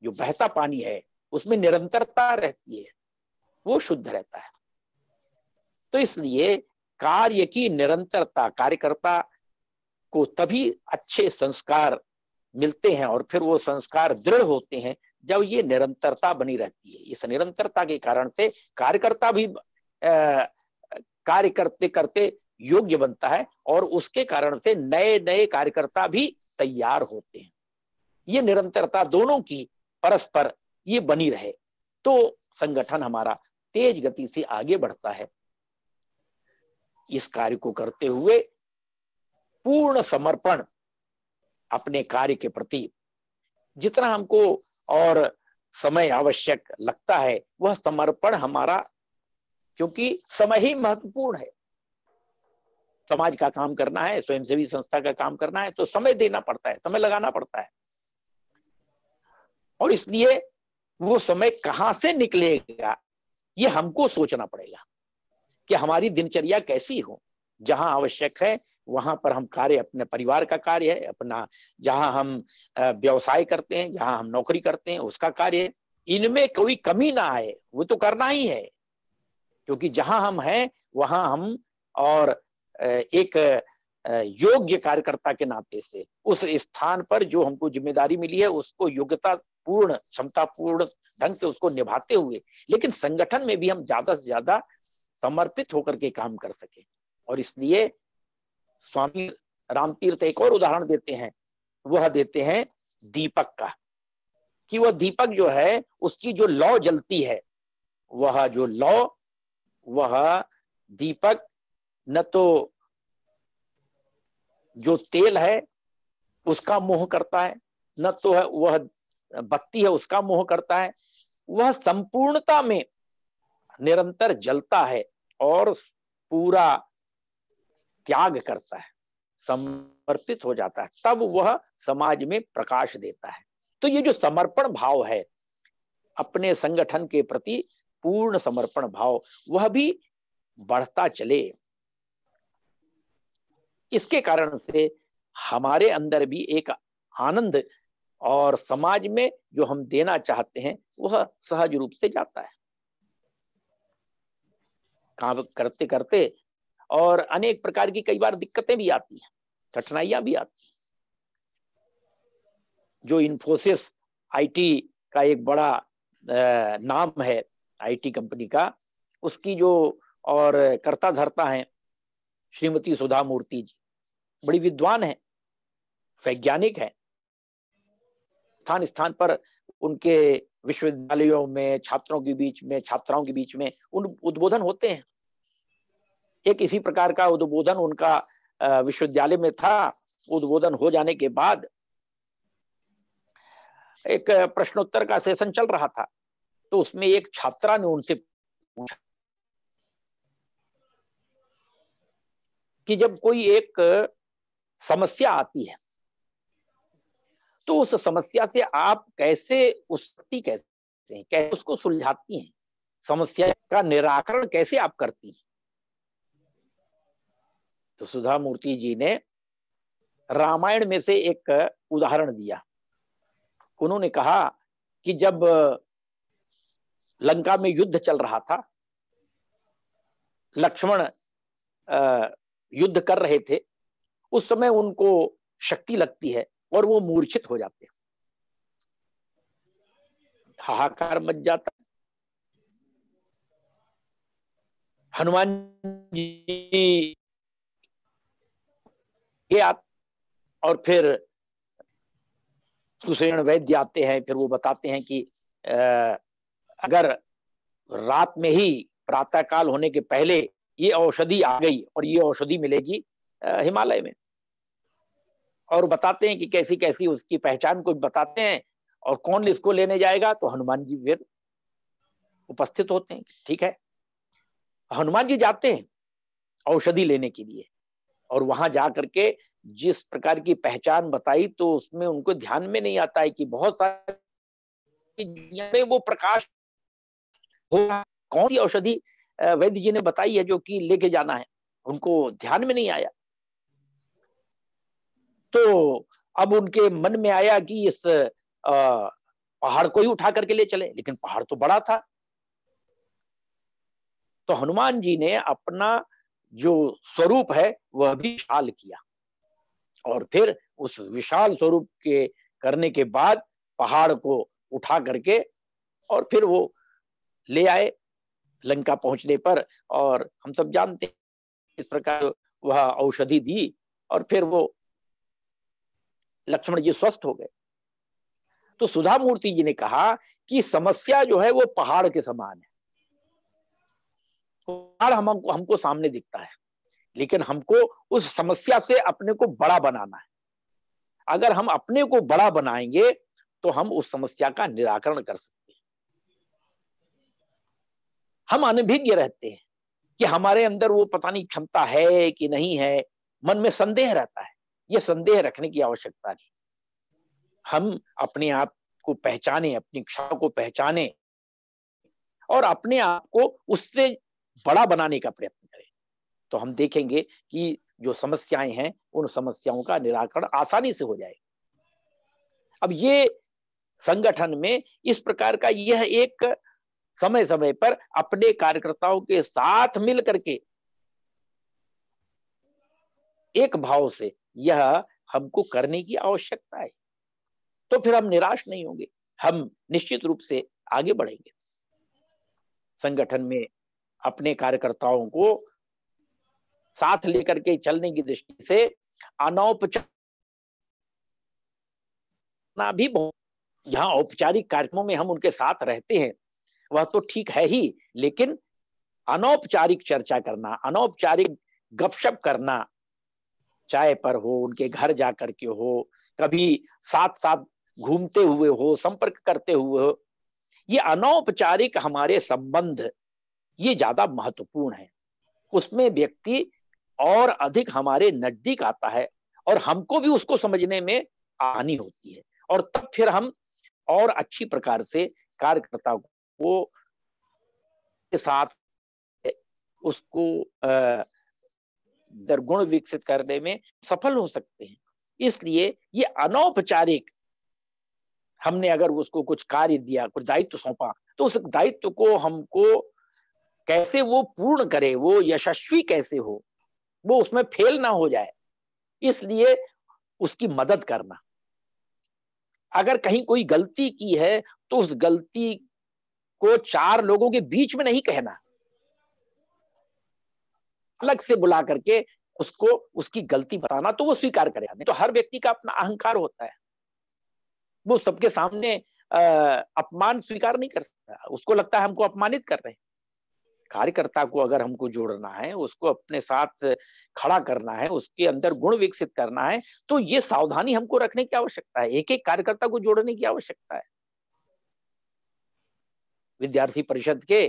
जो बहता पानी है उसमें निरंतरता रहती है वो शुद्ध रहता है तो इसलिए कार्य की निरंतरता कार्यकर्ता को तभी अच्छे संस्कार मिलते हैं और फिर वो संस्कार दृढ़ होते हैं जब ये निरंतरता बनी रहती है इस निरंतरता के कारण से कार्यकर्ता भी कार्य करते करते योग्य बनता है और उसके कारण से नए नए कार्यकर्ता भी तैयार होते हैं ये निरंतरता दोनों की परस्पर ये बनी रहे तो संगठन हमारा तेज गति से आगे बढ़ता है इस कार्य को करते हुए पूर्ण समर्पण अपने कार्य के प्रति जितना हमको और समय आवश्यक लगता है वह समर्पण हमारा क्योंकि समय ही महत्वपूर्ण है समाज का काम करना है स्वयंसेवी संस्था का काम करना है तो समय देना पड़ता है समय लगाना पड़ता है और इसलिए वो समय कहाँ से निकलेगा ये हमको सोचना पड़ेगा कि हमारी दिनचर्या कैसी हो जहां आवश्यक है वहां पर हम कार्य अपने परिवार का कार्य है अपना जहां हम व्यवसाय करते हैं जहां हम नौकरी करते हैं उसका कार्य है इनमें कोई कमी ना आए वो तो करना ही है क्योंकि जहां हम हैं वहां हम और एक योग्य कार्यकर्ता के नाते से उस स्थान पर जो हमको जिम्मेदारी मिली है उसको योग्यता पूर्ण क्षमता पूर्ण ढंग से उसको निभाते हुए लेकिन संगठन में भी हम ज्यादा से ज्यादा समर्पित होकर के काम कर सके और इसलिए स्वामी रामतीर्थ एक और उदाहरण देते हैं वह देते हैं दीपक का कि वह दीपक जो है उसकी जो लौ जलती है वह जो लौ वह दीपक न तो जो तेल है उसका मोह करता है न तो है वह बत्ती है उसका मोह करता है वह संपूर्णता में निरंतर जलता है और पूरा त्याग करता है समर्पित हो जाता है तब वह समाज में प्रकाश देता है तो ये जो समर्पण भाव है अपने संगठन के प्रति पूर्ण समर्पण भाव वह भी बढ़ता चले इसके कारण से हमारे अंदर भी एक आनंद और समाज में जो हम देना चाहते हैं वह सहज रूप से जाता है काम करते करते और अनेक प्रकार की कई बार दिक्कतें भी आती हैं कठिनाइयां भी आती हैं जो इन्फोसिस आईटी का एक बड़ा नाम है आईटी कंपनी का उसकी जो और कर्ता धरता है श्रीमती सुधा मूर्ति जी बड़ी विद्वान है वैज्ञानिक है स्थान स्थान पर उनके विश्वविद्यालयों में छात्रों के बीच में छात्राओं के बीच में उन उद्बोधन होते हैं एक इसी प्रकार का उद्बोधन उनका विश्वविद्यालय में था उद्बोधन हो जाने के बाद एक प्रश्नोत्तर का सेशन चल रहा था तो उसमें एक छात्रा ने उनसे पूछा कि जब कोई एक समस्या आती है तो उस समस्या से आप कैसे उस कैसे कैसे उसको सुलझाती हैं समस्या का निराकरण कैसे आप करती हैं तो सुधा मूर्ति जी ने रामायण में से एक उदाहरण दिया उन्होंने कहा कि जब लंका में युद्ध चल रहा था लक्ष्मण युद्ध कर रहे थे उस समय उनको शक्ति लगती है और वो मूर्छित हो जाते हैं हाहाकार मच जाता हनुमान जी ये आप और फिर सुश्रेण वैद्य आते हैं फिर वो बताते हैं कि आ, अगर रात में ही प्रातः काल होने के पहले ये औषधि आ गई और ये औषधि मिलेगी हिमालय में और बताते हैं कि कैसी कैसी उसकी पहचान को बताते हैं और कौन इसको लेने जाएगा तो हनुमान जी फिर उपस्थित होते हैं ठीक है हनुमान जी जाते हैं औषधि लेने के लिए और वहां जा करके जिस प्रकार की पहचान बताई तो उसमें उनको ध्यान में नहीं आता है कि बहुत सारे वो प्रकाश हो कौन सी औषधि वैद्य जी ने बताई है जो कि लेके जाना है उनको ध्यान में नहीं आया तो अब उनके मन में आया कि इस पहाड़ को ही उठा करके ले चले लेकिन पहाड़ तो बड़ा था तो हनुमान जी ने अपना जो स्वरूप है वह भी विशाल किया और फिर उस विशाल स्वरूप के करने के बाद पहाड़ को उठा करके और फिर वो ले आए लंका पहुंचने पर और हम सब जानते इस प्रकार वह औषधि दी और फिर वो लक्ष्मण जी स्वस्थ हो गए तो सुधा मूर्ति जी ने कहा कि समस्या जो है वो पहाड़ के समान है कुम्हार तो हम, हमको सामने दिखता है लेकिन हमको उस समस्या से अपने को बड़ा बनाना है अगर हम अपने को बड़ा बनाएंगे तो हम उस समस्या का निराकरण कर सकते हैं हम अनभिज्ञ रहते हैं कि हमारे अंदर वो पता नहीं क्षमता है कि नहीं है मन में संदेह रहता है ये संदेह रखने की आवश्यकता नहीं हम अपने आप को पहचाने अपनी क्षमता को पहचाने और अपने आप को उससे बड़ा बनाने का प्रयत्न करें तो हम देखेंगे कि जो समस्याएं हैं उन समस्याओं का निराकरण आसानी से हो जाए अब ये संगठन में इस प्रकार का यह एक समय समय पर अपने कार्यकर्ताओं के साथ मिल करके एक भाव से यह हमको करने की आवश्यकता है तो फिर हम निराश नहीं होंगे हम निश्चित रूप से आगे बढ़ेंगे संगठन में अपने कार्यकर्ताओं को साथ लेकर के चलने की दृष्टि से अनौपचारिक भी बहुत यहाँ औपचारिक कार्यक्रमों में हम उनके साथ रहते हैं वह तो ठीक है ही लेकिन अनौपचारिक चर्चा करना अनौपचारिक गपशप करना चाय पर हो उनके घर जा करके हो कभी साथ साथ घूमते हुए हो संपर्क करते हुए हो ये अनौपचारिक हमारे संबंध ये ज्यादा महत्वपूर्ण है उसमें व्यक्ति और अधिक हमारे नजदीक आता है और हमको भी उसको समझने में आनी होती है और तब फिर हम और अच्छी प्रकार से कार्यकर्ता को के साथ उसको दरगुण विकसित करने में सफल हो सकते हैं इसलिए ये अनौपचारिक हमने अगर उसको कुछ कार्य दिया कुछ दायित्व सौंपा तो उस दायित्व को हमको कैसे वो पूर्ण करे वो यशस्वी कैसे हो वो उसमें फेल ना हो जाए इसलिए उसकी मदद करना अगर कहीं कोई गलती की है तो उस गलती को चार लोगों के बीच में नहीं कहना अलग से बुला करके उसको उसकी गलती बताना तो वो स्वीकार करेगा नहीं तो हर व्यक्ति का अपना अहंकार होता है वो सबके सामने अपमान स्वीकार नहीं कर सकता उसको लगता है हमको अपमानित कर रहे हैं कार्यकर्ता को अगर हमको जोड़ना है उसको अपने साथ खड़ा करना है उसके अंदर गुण विकसित करना है तो ये सावधानी हमको रखने की आवश्यकता है एक एक कार्यकर्ता को जोड़ने की आवश्यकता है विद्यार्थी परिषद के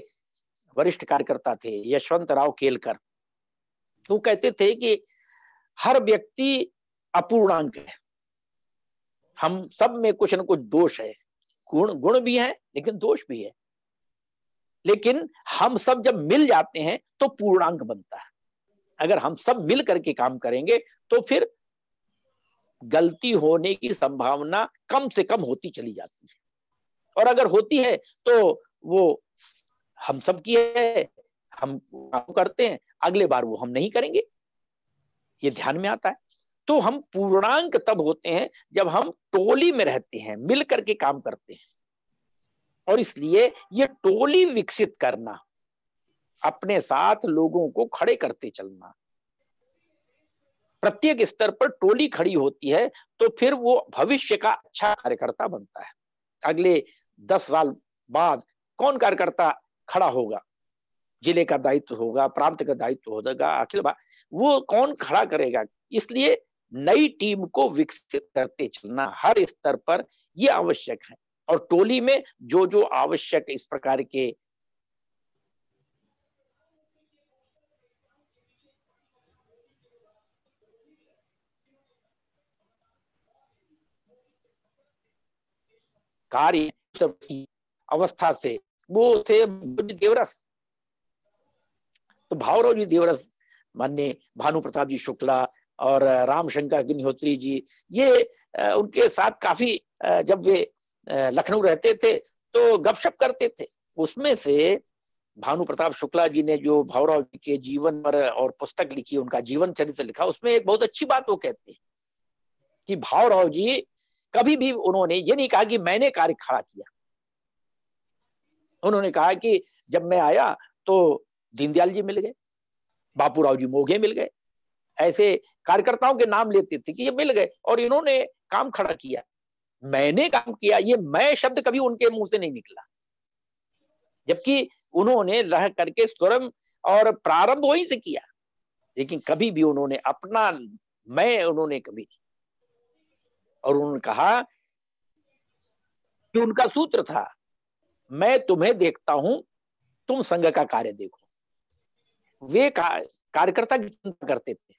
वरिष्ठ कार्यकर्ता थे यशवंत राव केलकर वो कहते थे कि हर व्यक्ति अपूर्णांक है हम सब में कुछ न कुछ दोष है गुण गुण भी है लेकिन दोष भी है लेकिन हम सब जब मिल जाते हैं तो पूर्णांग बनता है अगर हम सब मिल करके काम करेंगे तो फिर गलती होने की संभावना कम से कम होती चली जाती है और अगर होती है तो वो हम सब की है हम करते हैं अगले बार वो हम नहीं करेंगे ये ध्यान में आता है तो हम पूर्णांक तब होते हैं जब हम टोली में रहते हैं मिल करके काम करते हैं और इसलिए ये टोली विकसित करना अपने साथ लोगों को खड़े करते चलना प्रत्येक स्तर पर टोली खड़ी होती है तो फिर वो भविष्य का अच्छा कार्यकर्ता बनता है अगले दस साल बाद कौन कार्यकर्ता खड़ा होगा जिले का दायित्व होगा प्रांत का दायित्व होगा अखिल वो कौन खड़ा करेगा इसलिए नई टीम को विकसित करते चलना हर स्तर पर यह आवश्यक है और टोली में जो जो आवश्यक इस प्रकार के कार्य अवस्था से वो थे देवरस तो भावरव जी देवरस मान्य भानु प्रताप जी शुक्ला और रामशंकर अग्निहोत्री जी ये उनके साथ काफी जब वे लखनऊ रहते थे तो गपशप करते थे उसमें से भानु प्रताप शुक्ला जी ने जो भावराव जी के जीवन पर और पुस्तक लिखी उनका जीवन चरित्र लिखा उसमें एक बहुत अच्छी बात वो कहते हैं कि भावराव जी कभी भी उन्होंने ये नहीं कहा कि मैंने कार्य खड़ा किया उन्होंने कहा कि जब मैं आया तो दीनदयाल जी मिल गए बापूराव जी मोघे मिल गए ऐसे कार्यकर्ताओं के नाम लेते थे कि ये मिल गए और इन्होंने काम खड़ा किया मैंने काम किया ये मैं शब्द कभी उनके मुंह से नहीं निकला जबकि उन्होंने रह करके स्वरम और प्रारंभ वहीं से किया लेकिन कभी भी उन्होंने अपना मैं उन्होंने कभी नहीं और उन्होंने कहा कि उनका सूत्र था मैं तुम्हें देखता हूं तुम संघ का कार्य देखो वे कार्यकर्ता की चिंता करते थे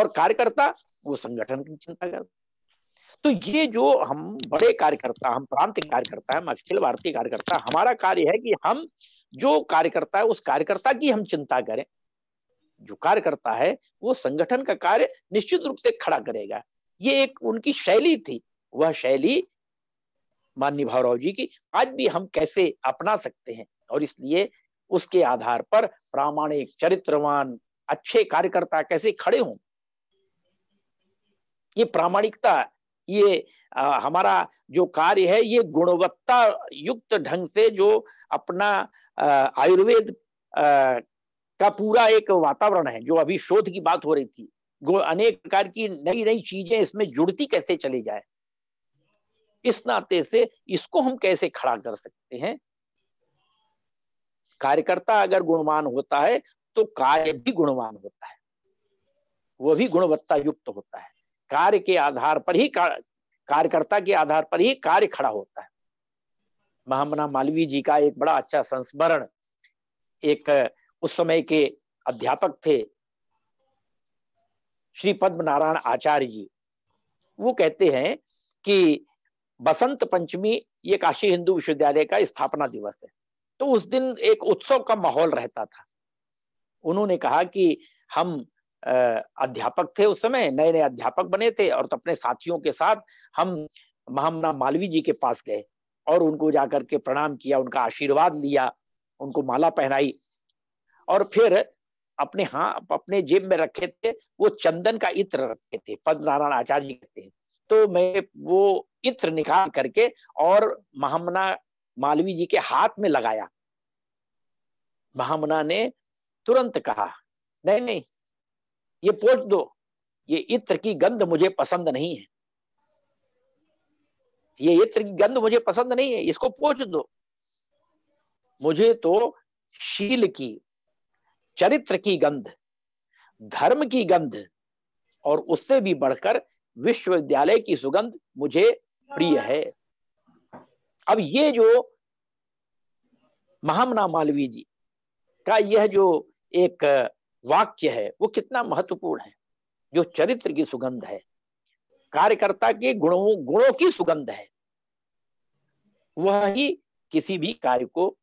और कार्यकर्ता वो संगठन की चिंता करते तो ये जो हम बड़े कार्यकर्ता हम प्रांत कार्यकर्ता हम अखिल भारतीय कार्यकर्ता हमारा कार्य है कि हम जो कार्यकर्ता है उस कार्यकर्ता की हम चिंता करें जो कार्यकर्ता है वो संगठन का कार्य निश्चित रूप से खड़ा करेगा ये एक उनकी शैली थी वह शैली माननीय भावराव जी की आज भी हम कैसे अपना सकते हैं और इसलिए उसके आधार पर प्रामाणिक चरित्रवान अच्छे कार्यकर्ता कैसे खड़े हों ये प्रामाणिकता ये आ, हमारा जो कार्य है ये गुणवत्ता युक्त ढंग से जो अपना आयुर्वेद का पूरा एक वातावरण है जो अभी शोध की बात हो रही थी अनेक प्रकार की नई नई चीजें इसमें जुड़ती कैसे चली जाए इस नाते से इसको हम कैसे खड़ा कर सकते हैं कार्यकर्ता अगर गुणवान होता है तो कार्य भी गुणवान होता है वह भी गुणवत्ता युक्त होता है कार्य के आधार पर ही कार्यकर्ता के आधार पर ही कार्य खड़ा होता है महामना मालवीय जी का एक बड़ा अच्छा संस्मरण एक उस समय के अध्यापक थे श्री पद्म नारायण आचार्य जी वो कहते हैं कि बसंत पंचमी ये काशी हिंदू विश्वविद्यालय का स्थापना दिवस है तो उस दिन एक उत्सव का माहौल रहता था उन्होंने कहा कि हम अध्यापक थे उस समय नए नए अध्यापक बने थे और तो अपने साथियों के साथ हम महामना मालवी जी के पास गए और उनको जाकर के प्रणाम किया उनका आशीर्वाद लिया उनको माला पहनाई और फिर अपने हाँ अपने जेब में रखे थे वो चंदन का इत्र रखे थे पद्म नारायण आचार्य जी कहते हैं तो मैं वो इत्र निकाल करके और महामना मालवी जी के हाथ में लगाया महामना ने तुरंत कहा नहीं नहीं ये पोच दो ये इत्र की गंध मुझे पसंद नहीं है ये इत्र की गंध मुझे पसंद नहीं है इसको पोच दो मुझे तो शील की चरित्र की गंध धर्म की गंध और उससे भी बढ़कर विश्वविद्यालय की सुगंध मुझे प्रिय है अब ये जो महामना मालवी जी का यह जो एक वाक्य है वो कितना महत्वपूर्ण है जो चरित्र की सुगंध है कार्यकर्ता के गुणों गुणों की सुगंध है वह ही किसी भी कार्य को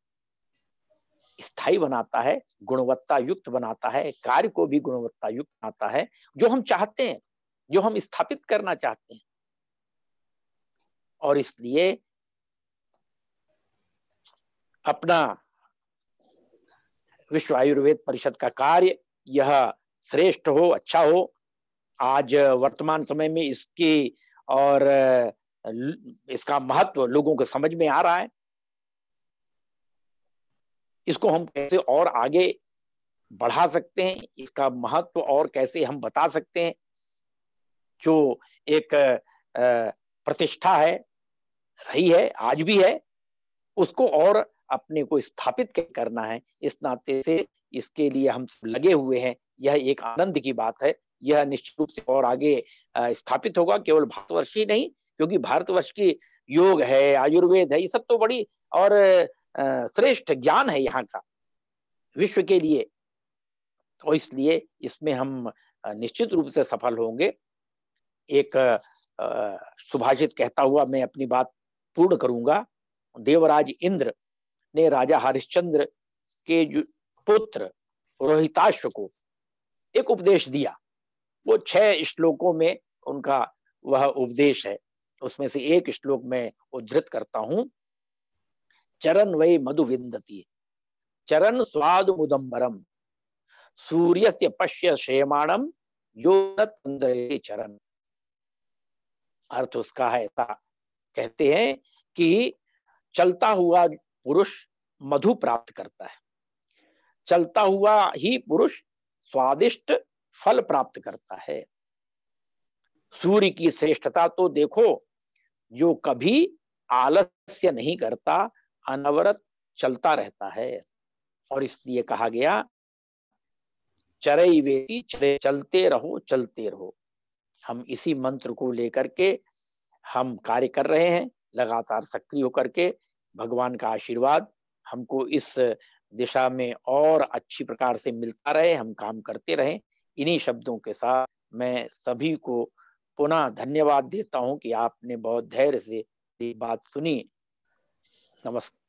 स्थायी बनाता है गुणवत्ता युक्त बनाता है कार्य को भी गुणवत्ता युक्त बनाता है जो हम चाहते हैं जो हम स्थापित करना चाहते हैं और इसलिए अपना विश्व आयुर्वेद परिषद का कार्य यह श्रेष्ठ हो अच्छा हो आज वर्तमान समय में इसकी और इसका महत्व लोगों को समझ में आ रहा है इसको हम कैसे और आगे बढ़ा सकते हैं इसका महत्व और कैसे हम बता सकते हैं जो एक प्रतिष्ठा है रही है आज भी है उसको और अपने को स्थापित करना है इस नाते से इसके लिए हम लगे हुए हैं यह एक आनंद की बात है यह निश्चित रूप से और आगे स्थापित होगा केवल भारतवर्ष ही नहीं क्योंकि भारतवर्ष की योग है आयुर्वेद है ये सब तो बड़ी और श्रेष्ठ ज्ञान है यहाँ का विश्व के लिए और इसलिए इसमें हम निश्चित रूप से सफल होंगे एक सुभाषित कहता हुआ मैं अपनी बात पूर्ण करूंगा देवराज इंद्र ने राजा हरिश्चंद्र के पुत्र रोहिताश्व को एक उपदेश दिया वो छह श्लोकों में उनका वह उपदेश है उसमें से एक श्लोक में उद्धृत करता हूं चरण वे मधु विंदती चरण स्वाद मुदम्बरम सूर्य से पश्य शेमाणम यो चरण अर्थ उसका है ऐसा कहते हैं कि चलता हुआ पुरुष मधु प्राप्त करता है चलता हुआ ही पुरुष स्वादिष्ट फल प्राप्त करता है सूर्य की श्रेष्ठता तो देखो जो कभी आलस्य नहीं करता अनवरत चलता रहता है और इसलिए कहा गया चरई वेती चरे चलते रहो चलते रहो हम इसी मंत्र को लेकर के हम कार्य कर रहे हैं लगातार सक्रिय होकर के भगवान का आशीर्वाद हमको इस दिशा में और अच्छी प्रकार से मिलता रहे हम काम करते रहे इन्हीं शब्दों के साथ मैं सभी को पुनः धन्यवाद देता हूं कि आपने बहुत धैर्य से ये बात सुनी नमस्कार